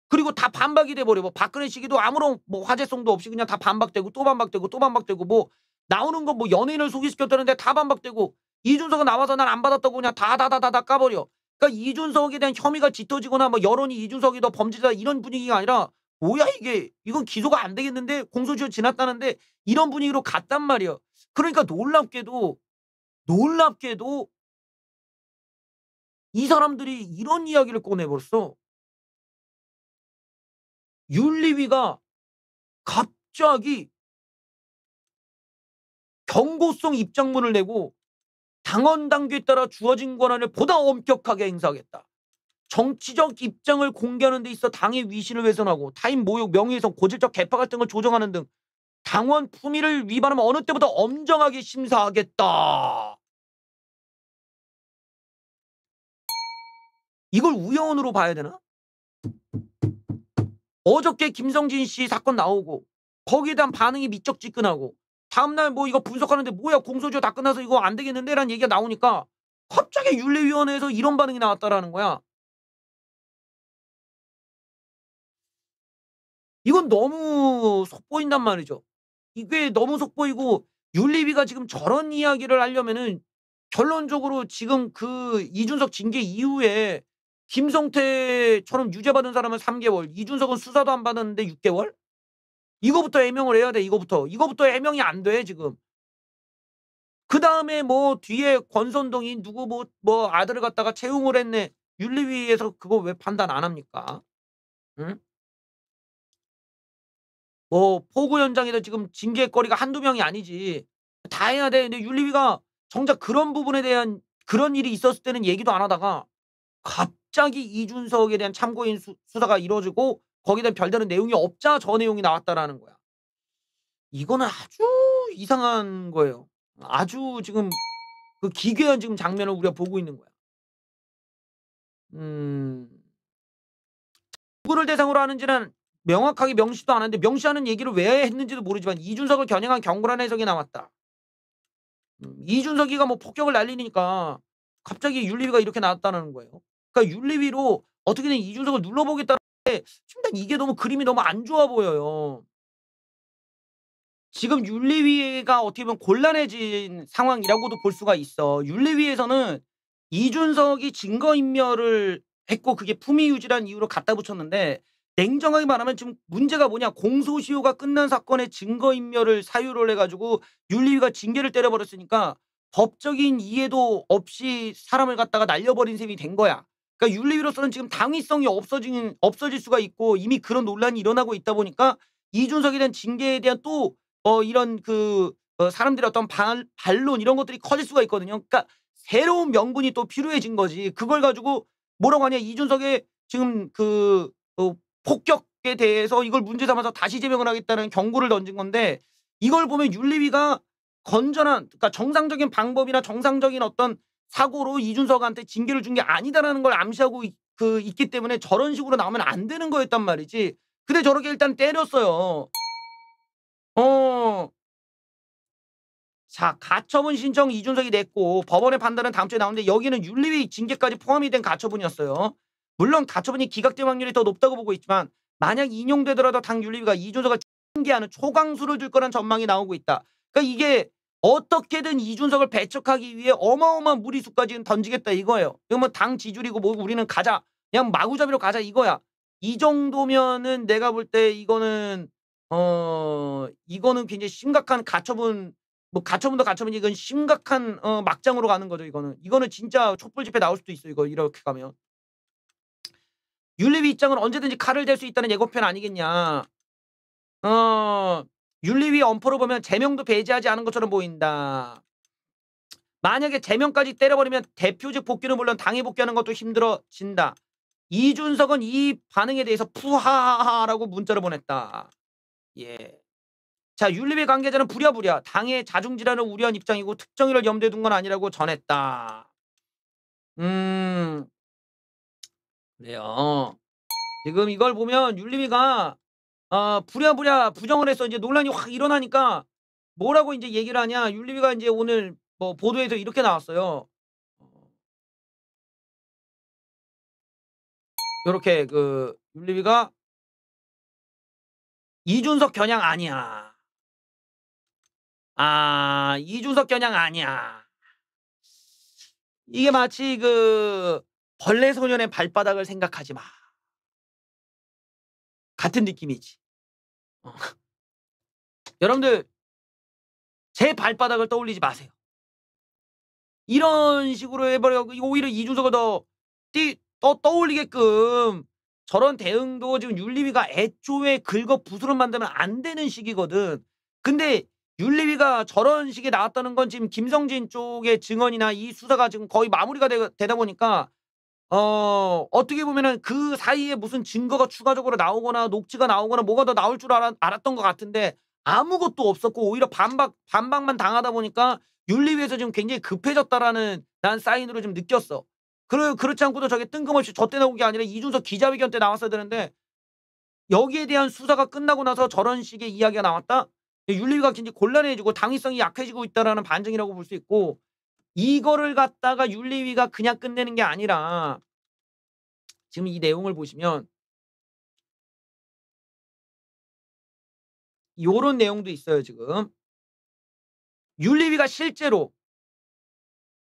그리고 다 반박이 돼버려. 뭐 박근혜 시기도 아무런 뭐 화제성도 없이 그냥 다 반박되고 또 반박되고 또 반박되고 뭐 나오는 건뭐 연예인을 소개시켰다는데 다 반박되고 이준석은 나와서 난 안 받았다고 그냥 다다다다다 까버려. 그러니까 이준석에 대한 혐의가 짙어지거나 뭐 여론이 이준석이 더 범죄자 이런 분위기가 아니라 뭐야 이게 이건 기소가 안 되겠는데 공소시효 지났다는데 이런 분위기로 갔단 말이야. 그러니까 놀랍게도 놀랍게도 이 사람들이 이런 이야기를 꺼내버렸어. 윤리위가 갑자기 경고성 입장문을 내고 당헌 당규에 따라 주어진 권한을 보다 엄격하게 행사하겠다. 정치적 입장을 공개하는 데 있어 당의 위신을 훼손하고 타인 모욕, 명예훼손, 고질적 개파 같은 걸 조정하는 등 당원 품위를 위반하면 어느 때보다 엄정하게 심사하겠다. 이걸 우연으로 여 봐야 되나? 어저께 김성진 씨 사건 나오고 거기에 대한 반응이 미적지근하고 다음날 뭐 이거 분석하는데 뭐야 공소시효 다 끝나서 이거 안 되겠는데 라는 얘기가 나오니까 갑자기 윤리위원회에서 이런 반응이 나왔다라는 거야. 이건 너무 속보인단 말이죠. 이게 너무 속보이고 윤리위가 지금 저런 이야기를 하려면은 결론적으로 지금 그 이준석 징계 이후에 김성태처럼 유죄받은 사람은 3개월, 이준석은 수사도 안 받았는데 6개월? 이거부터 해명을 해야 돼, 이거부터. 이거부터 해명이 안 돼, 지금. 그 다음에 뭐 뒤에 권선동이 누구 뭐, 뭐 아들을 갖다가 채용을 했네. 윤리위에서 그거 왜 판단 안 합니까? 응? 뭐포구 현장에서 지금 징계거리가 한두 명이 아니지 다 해야 돼. 근데 윤리위가 정작 그런 부분에 대한 그런 일이 있었을 때는 얘기도 안 하다가 갑자기 이준석에 대한 참고인 수, 사가 이루어지고 거기에 대한 별다른 내용이 없자 저 내용이 나왔다라는 거야. 이거는 아주 이상한 거예요. 아주 지금 그 기괴한 지금 장면을 우리가 보고 있는 거야. 음, 누구를 대상으로 하는지는 명확하게 명시도 안 하는데 명시하는 얘기를 왜 했는지도 모르지만 이준석을 겨냥한 경고란 해석이 나왔다. 음, 이준석이가 뭐 폭격을 날리니까 갑자기 윤리위가 이렇게 나왔다는 거예요. 그러니까 윤리위로 어떻게든 이준석을 눌러보겠다는데 지금 이게 너무 그림이 너무 안 좋아 보여요. 지금 윤리위가 어떻게 보면 곤란해진 상황이라고도 볼 수가 있어. 윤리위에서는 이준석이 증거인멸을 했고 그게 품위유지라는 이유로 갖다 붙였는데 냉정하게 말하면 지금 문제가 뭐냐 공소시효가 끝난 사건의 증거인멸을 사유를 해가지고 윤리위가 징계를 때려버렸으니까 법적인 이해도 없이 사람을 갖다가 날려버린 셈이 된 거야. 그러니까 윤리위로서는 지금 당위성이 없어진, 없어질 수가 있고 이미 그런 논란이 일어나고 있다 보니까 이준석에 대한 징계에 대한 또 어, 이런 그 어, 사람들의 어떤 반, 반론 이런 것들이 커질 수가 있거든요. 그러니까 새로운 명분이 또 필요해진 거지. 그걸 가지고 뭐라고 하냐 이준석의 지금 그 어, 폭격에 대해서 이걸 문제 삼아서 다시 제명을 하겠다는 경고를 던진 건데 이걸 보면 윤리위가 건전한 그러니까 정상적인 방법이나 정상적인 어떤 사고로 이준석한테 징계를 준 게 아니다라는 걸 암시하고 그 있기 때문에 저런 식으로 나오면 안 되는 거였단 말이지. 근데 저렇게 일단 때렸어요. 어. 자, 가처분 신청 이준석이 냈고 법원의 판단은 다음 주에 나오는데 여기는 윤리위 징계까지 포함이 된 가처분이었어요. 물론 가처분이 기각될 확률이 더 높다고 보고 있지만 만약 인용되더라도 당 윤리위가 이준석을 징계하는 초강수를 줄 거란 전망이 나오고 있다. 그러니까 이게 어떻게든 이준석을 배척하기 위해 어마어마한 무리수까지는 던지겠다 이거예요. 그러면 뭐 당지줄이고뭐 우리는 가자. 그냥 마구잡이로 가자 이거야. 이 정도면은 내가 볼 때 이거는 어 이거는 굉장히 심각한 가처분 뭐 가처분도 가처분 이건 심각한 어 막장으로 가는 거죠 이거는 이거는 진짜 촛불 집회 나올 수도 있어 이거 이렇게 가면 윤리위 입장은 언제든지 칼을 댈 수 있다는 예고편 아니겠냐. 어, 윤리위 엄포로 보면 제명도 배제하지 않은 것처럼 보인다. 만약에 제명까지 때려버리면 대표직 복귀는 물론 당의 복귀하는 것도 힘들어진다. 이준석은 이 반응에 대해서 푸하하라고 문자를 보냈다. 예. 자 윤리위 관계자는 부랴부랴 당의 자중질환을 우려한 입장이고 특정인을 염두에 둔 건 아니라고 전했다. 음 그래요. 지금 이걸 보면 율리이가 어, 부랴부랴 부정을 해서 이제 논란이 확 일어나니까 뭐라고 이제 얘기를 하냐. 율리이가 이제 오늘 뭐 보도에서 이렇게 나왔어요. 이렇게 그 율림이가 이준석 겨냥 아니야. 아 이준석 겨냥 아니야. 이게 마치 그 벌레 소년의 발바닥을 생각하지 마. 같은 느낌이지. 어. [laughs] 여러분들 제 발바닥을 떠올리지 마세요. 이런 식으로 해버려 오히려 이준석을 더, 띠, 더 떠올리게끔 저런 대응도 지금 윤리위가 애초에 긁어 부스럼 만들면 안 되는 식이거든 근데 윤리위가 저런 식이 나왔다는 건 지금 김성진 쪽의 증언이나 이 수사가 지금 거의 마무리가 되, 되다 보니까 어, 어떻게 보면은 그 사이에 무슨 증거가 추가적으로 나오거나 녹취가 나오거나 뭐가 더 나올 줄 알았, 알았던 것 같은데 아무것도 없었고 오히려 반박, 반박만 당하다 보니까 윤리위에서 지금 굉장히 급해졌다라는 난 사인으로 좀 느꼈어. 그러, 그렇지 않고도 저게 뜬금없이 저때 나온 게 아니라 이준석 기자회견 때 나왔어야 되는데 여기에 대한 수사가 끝나고 나서 저런 식의 이야기가 나왔다? 윤리위가 굉장히 곤란해지고 당위성이 약해지고 있다라는 반증이라고 볼 수 있고 이거를 갖다가 윤리위가 그냥 끝내는 게 아니라 지금 이 내용을 보시면 요런 내용도 있어요, 지금. 윤리위가 실제로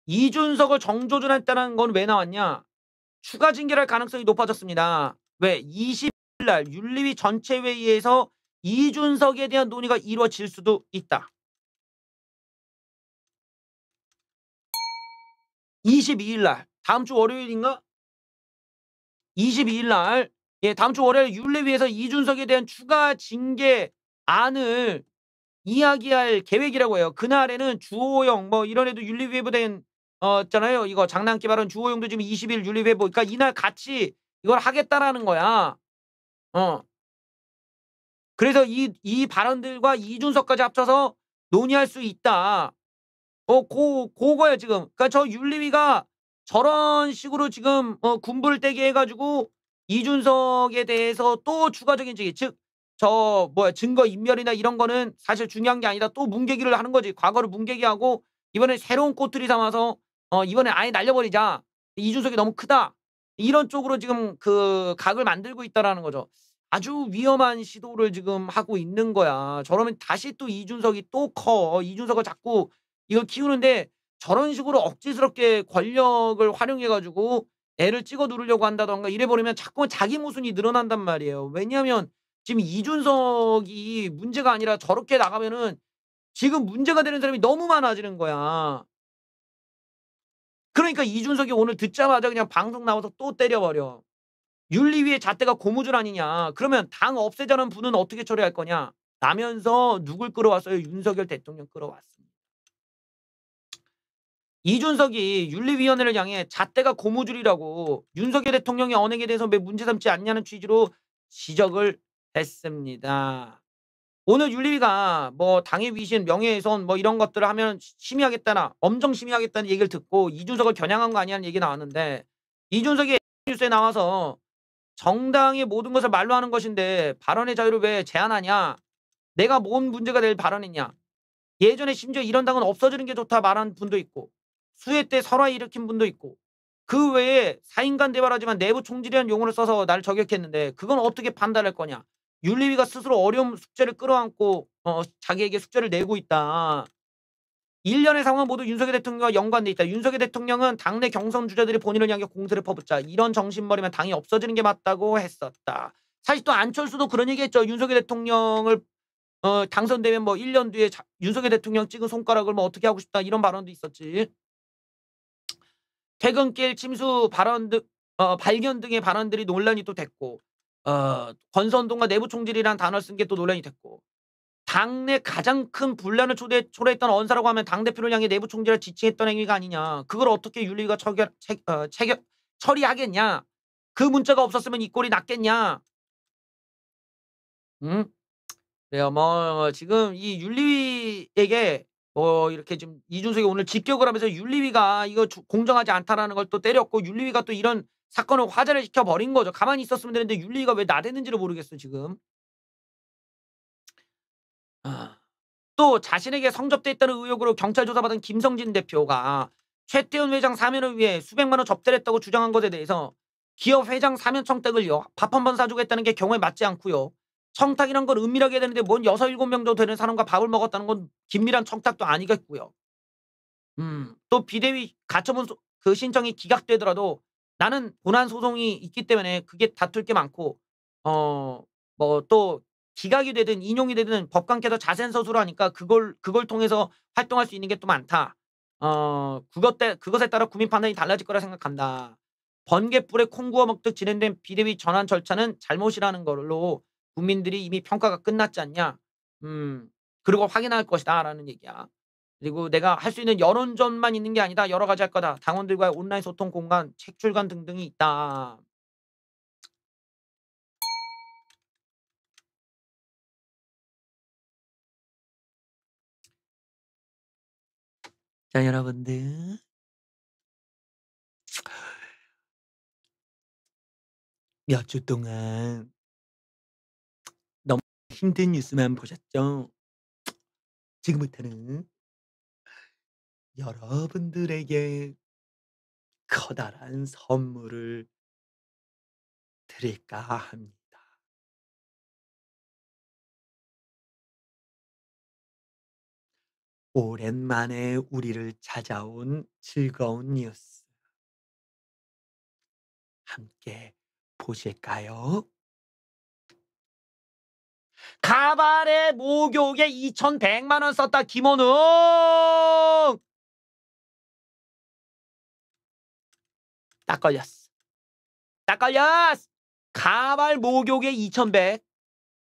이준석을 정조준했다는 건 왜 나왔냐? 추가 징계할 가능성이 높아졌습니다. 왜? 20일 날 윤리위 전체 회의에서 이준석에 대한 논의가 이루어질 수도 있다. 22일 날 다음 주 월요일인가? 22일 날 예, 다음 주 월요일 윤리위에서 이준석에 대한 추가 징계안을 이야기할 계획이라고 해요. 그날에는 주호영 뭐 이런 애도 윤리위부 된 어잖아요. 이거 장난기 발언 주호영도 지금 20일 윤리위부니까 그러니까 이날 같이 이걸 하겠다라는 거야. 어. 그래서 이, 이 발언들과 이준석까지 합쳐서 논의할 수 있다. 어, 고, 고거야 지금. 그니까 저 윤리위가 저런 식으로 지금, 어, 군불 떼게 해가지고 이준석에 대해서 또 추가적인 증기, 즉, 저, 뭐야, 증거 인멸이나 이런 거는 사실 중요한 게 아니다. 또 뭉개기를 하는 거지. 과거를 뭉개기하고 이번에 새로운 꼬투리 삼아서, 어, 이번에 아예 날려버리자. 이준석이 너무 크다. 이런 쪽으로 지금 그 각을 만들고 있다라는 거죠. 아주 위험한 시도를 지금 하고 있는 거야. 저러면 다시 또 이준석이 또 커. 이준석을 자꾸 이걸 키우는데 저런 식으로 억지스럽게 권력을 활용해가지고 애를 찍어 누르려고 한다던가 이래버리면 자꾸 자기 모순이 늘어난단 말이에요. 왜냐하면 지금 이준석이 문제가 아니라 저렇게 나가면은 지금 문제가 되는 사람이 너무 많아지는 거야. 그러니까 이준석이 오늘 듣자마자 그냥 방송 나와서 또 때려버려. 윤리위의 잣대가 고무줄 아니냐. 그러면 당 없애자는 분은 어떻게 처리할 거냐. 나면서 누굴 끌어왔어요? 윤석열 대통령 끌어왔어. 이준석이 윤리위원회를 향해 잣대가 고무줄이라고 윤석열 대통령의 언행에 대해서 왜 문제 삼지 않냐는 취지로 지적을 했습니다. 오늘 윤리위가 뭐 당의 위신, 명예훼손 뭐 이런 것들을 하면 심의하겠다나 엄정 심의하겠다는 얘기를 듣고 이준석을 겨냥한 거 아니냐는 얘기 나왔는데 이준석이 뉴스에 나와서 정당의 모든 것을 말로 하는 것인데 발언의 자유를 왜 제한하냐? 내가 뭔 문제가 될 발언이냐? 예전에 심지어 이런 당은 없어지는 게 좋다 말한 분도 있고 수해 때 설화 일으킨 분도 있고 그 외에 사인간 대발하지만 내부 총질이라는 용어를 써서 나를 저격했는데 그건 어떻게 판단할 거냐. 윤리위가 스스로 어려운 숙제를 끌어안고 어, 자기에게 숙제를 내고 있다. 일련의 상황 모두 윤석열 대통령과 연관돼 있다. 윤석열 대통령은 당내 경선 주자들이 본인을 향해 공세를 퍼붓자 이런 정신머리면 당이 없어지는 게 맞다고 했었다. 사실 또 안철수도 그런 얘기했죠. 윤석열 대통령을 어, 당선되면 뭐 1년 뒤에 자, 윤석열 대통령 찍은 손가락을 뭐 어떻게 하고 싶다 이런 발언도 있었지. 퇴근길 침수 발언 등 어, 발견 등의 발언들이 논란이 또 됐고 어, 권선동과 내부 총질이란 단어 쓴 게 또 논란이 됐고 당내 가장 큰 분란을 초대, 초래했던 언사라고 하면 당 대표를 향해 내부 총질을 지칭했던 행위가 아니냐 그걸 어떻게 윤리가 처결, 체, 어, 체결, 처리하겠냐 그 문자가 없었으면 이 꼴이 낫겠냐 응? 음? 그래요 네, 뭐 지금 이 윤리에게 어, 이렇게 지금 이준석이 오늘 직격을 하면서 윤리위가 이거 공정하지 않다라는 걸 또 때렸고 윤리위가 또 이런 사건을 화제를 시켜버린 거죠. 가만히 있었으면 되는데 윤리위가 왜 나댔는지를 모르겠어 지금. 아, 또 자신에게 성접대했다는 의혹으로 경찰 조사받은 김성진 대표가 최태훈 회장 사면을 위해 수백만 원 접대를 했다고 주장한 것에 대해서 기업 회장 사면 청탁을밥 한 번 사주겠다는 게 경우에 맞지 않고요 청탁이란 건 은밀하게 되는데 뭔 여섯 일곱 명 정도 되는 사람과 밥을 먹었다는 건 긴밀한 청탁도 아니겠고요. 음, 또 비대위 가처분 소, 그 신청이 기각되더라도 나는 본안 소송이 있기 때문에 그게 다툴 게 많고 어 뭐 또 기각이 되든 인용이 되든 법관께서 자세한 서술을 하니까 그걸 그걸 통해서 활동할 수 있는 게 또 많다. 어 그것 때 그것에 따라 국민 판단이 달라질 거라 생각한다. 번개불에 콩 구워 먹듯 진행된 비대위 전환 절차는 잘못이라는 걸로 국민들이 이미 평가가 끝났지 않냐. 음, 그리고 확인할 것이다. 라는 얘기야. 그리고 내가 할 수 있는 여론전만 있는 게 아니다. 여러 가지 할 거다. 당원들과의 온라인 소통 공간, 책 출간 등등이 있다. 자, 여러분들. 몇 주 동안 힘든 뉴스만 보셨죠? 지금부터는 여러분들에게 커다란 선물을 드릴까 합니다. 오랜만에 우리를 찾아온 즐거운 뉴스. 함께 보실까요? 가발에 목욕에 2,100만 원 썼다 김원웅. 딱 걸렸어. 딱 걸렸어. 가발 목욕에 2,100.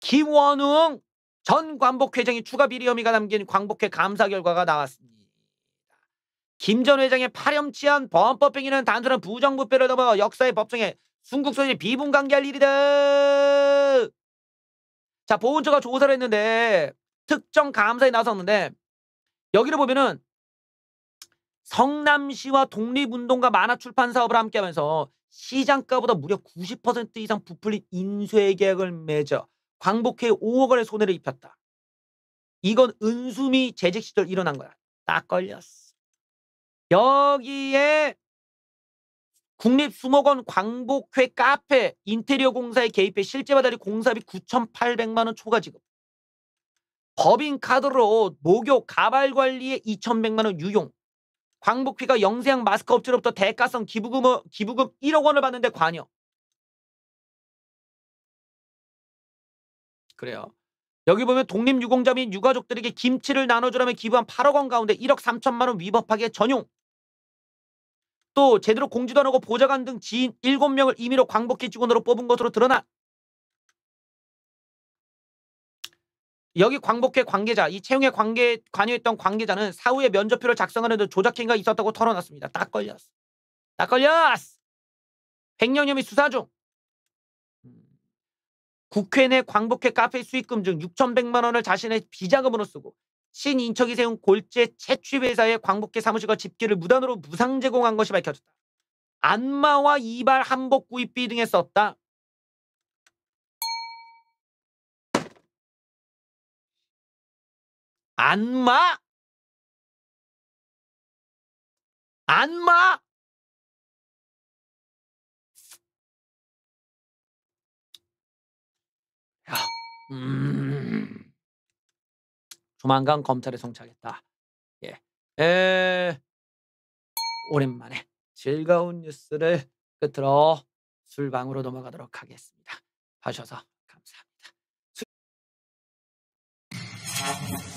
김원웅 전 광복 회장이 추가 비리 혐의가 담긴 광복회 감사 결과가 나왔습니다. 김 전 회장의 파렴치한 범법 행위는 단순한 부정부패를 넘어 역사의 법정에 순국소지 비분관계할 일이다. 자, 보훈처가 조사를 했는데 특정 감사에 나섰는데 여기를 보면은 성남시와 독립운동가 만화출판 사업을 함께하면서 시장가보다 무려 90% 이상 부풀린 인쇄 계약을 맺어 광복회 5억 원의 손해를 입혔다. 이건 은수미 재직 시절 일어난 거야. 딱 걸렸어. 여기에 국립수목원 광복회 카페 인테리어 공사에 개입해 실제 받아들 공사비 9,800만 원 초과 지급. 법인 카드로 목욕 가발 관리에 2,100만 원 유용. 광복회가 영세양 마스크 업체로부터 대가성 기부금 기부금 1억 원을 받는데 관여. 그래요. 여기 보면 독립유공자 및 유가족들에게 김치를 나눠주라며 기부한 8억 원 가운데 1억 3천만 원 위법하게 전용. 또 제대로 공지도 안 하고 보좌관 등 지인 7명을 임의로 광복회 직원으로 뽑은 것으로 드러나 여기 광복회 관계자, 이 채용에 관계, 관여했던 관계자는 사후에 면접표를 작성하는 데 조작 행위가 있었다고 털어놨습니다. 딱 걸렸어. 딱 걸렸어. 횡령 혐의 수사 중. 국회 내 광복회 카페 수익금 중 6,100만 원을 자신의 비자금으로 쓰고 신인척이 세운 골재 채취회사의 광복계 사무실과 집기를 무단으로 무상 제공한 것이 밝혀졌다. 안마와 이발, 한복 구입비 등에 썼다. 안마? 안마? 야, 음... 조만간 검찰에 송치하겠다. 예. 에... 오랜만에 즐거운 뉴스를 끝으로 술방으로 넘어가도록 하겠습니다. 하셔서 감사합니다. 수...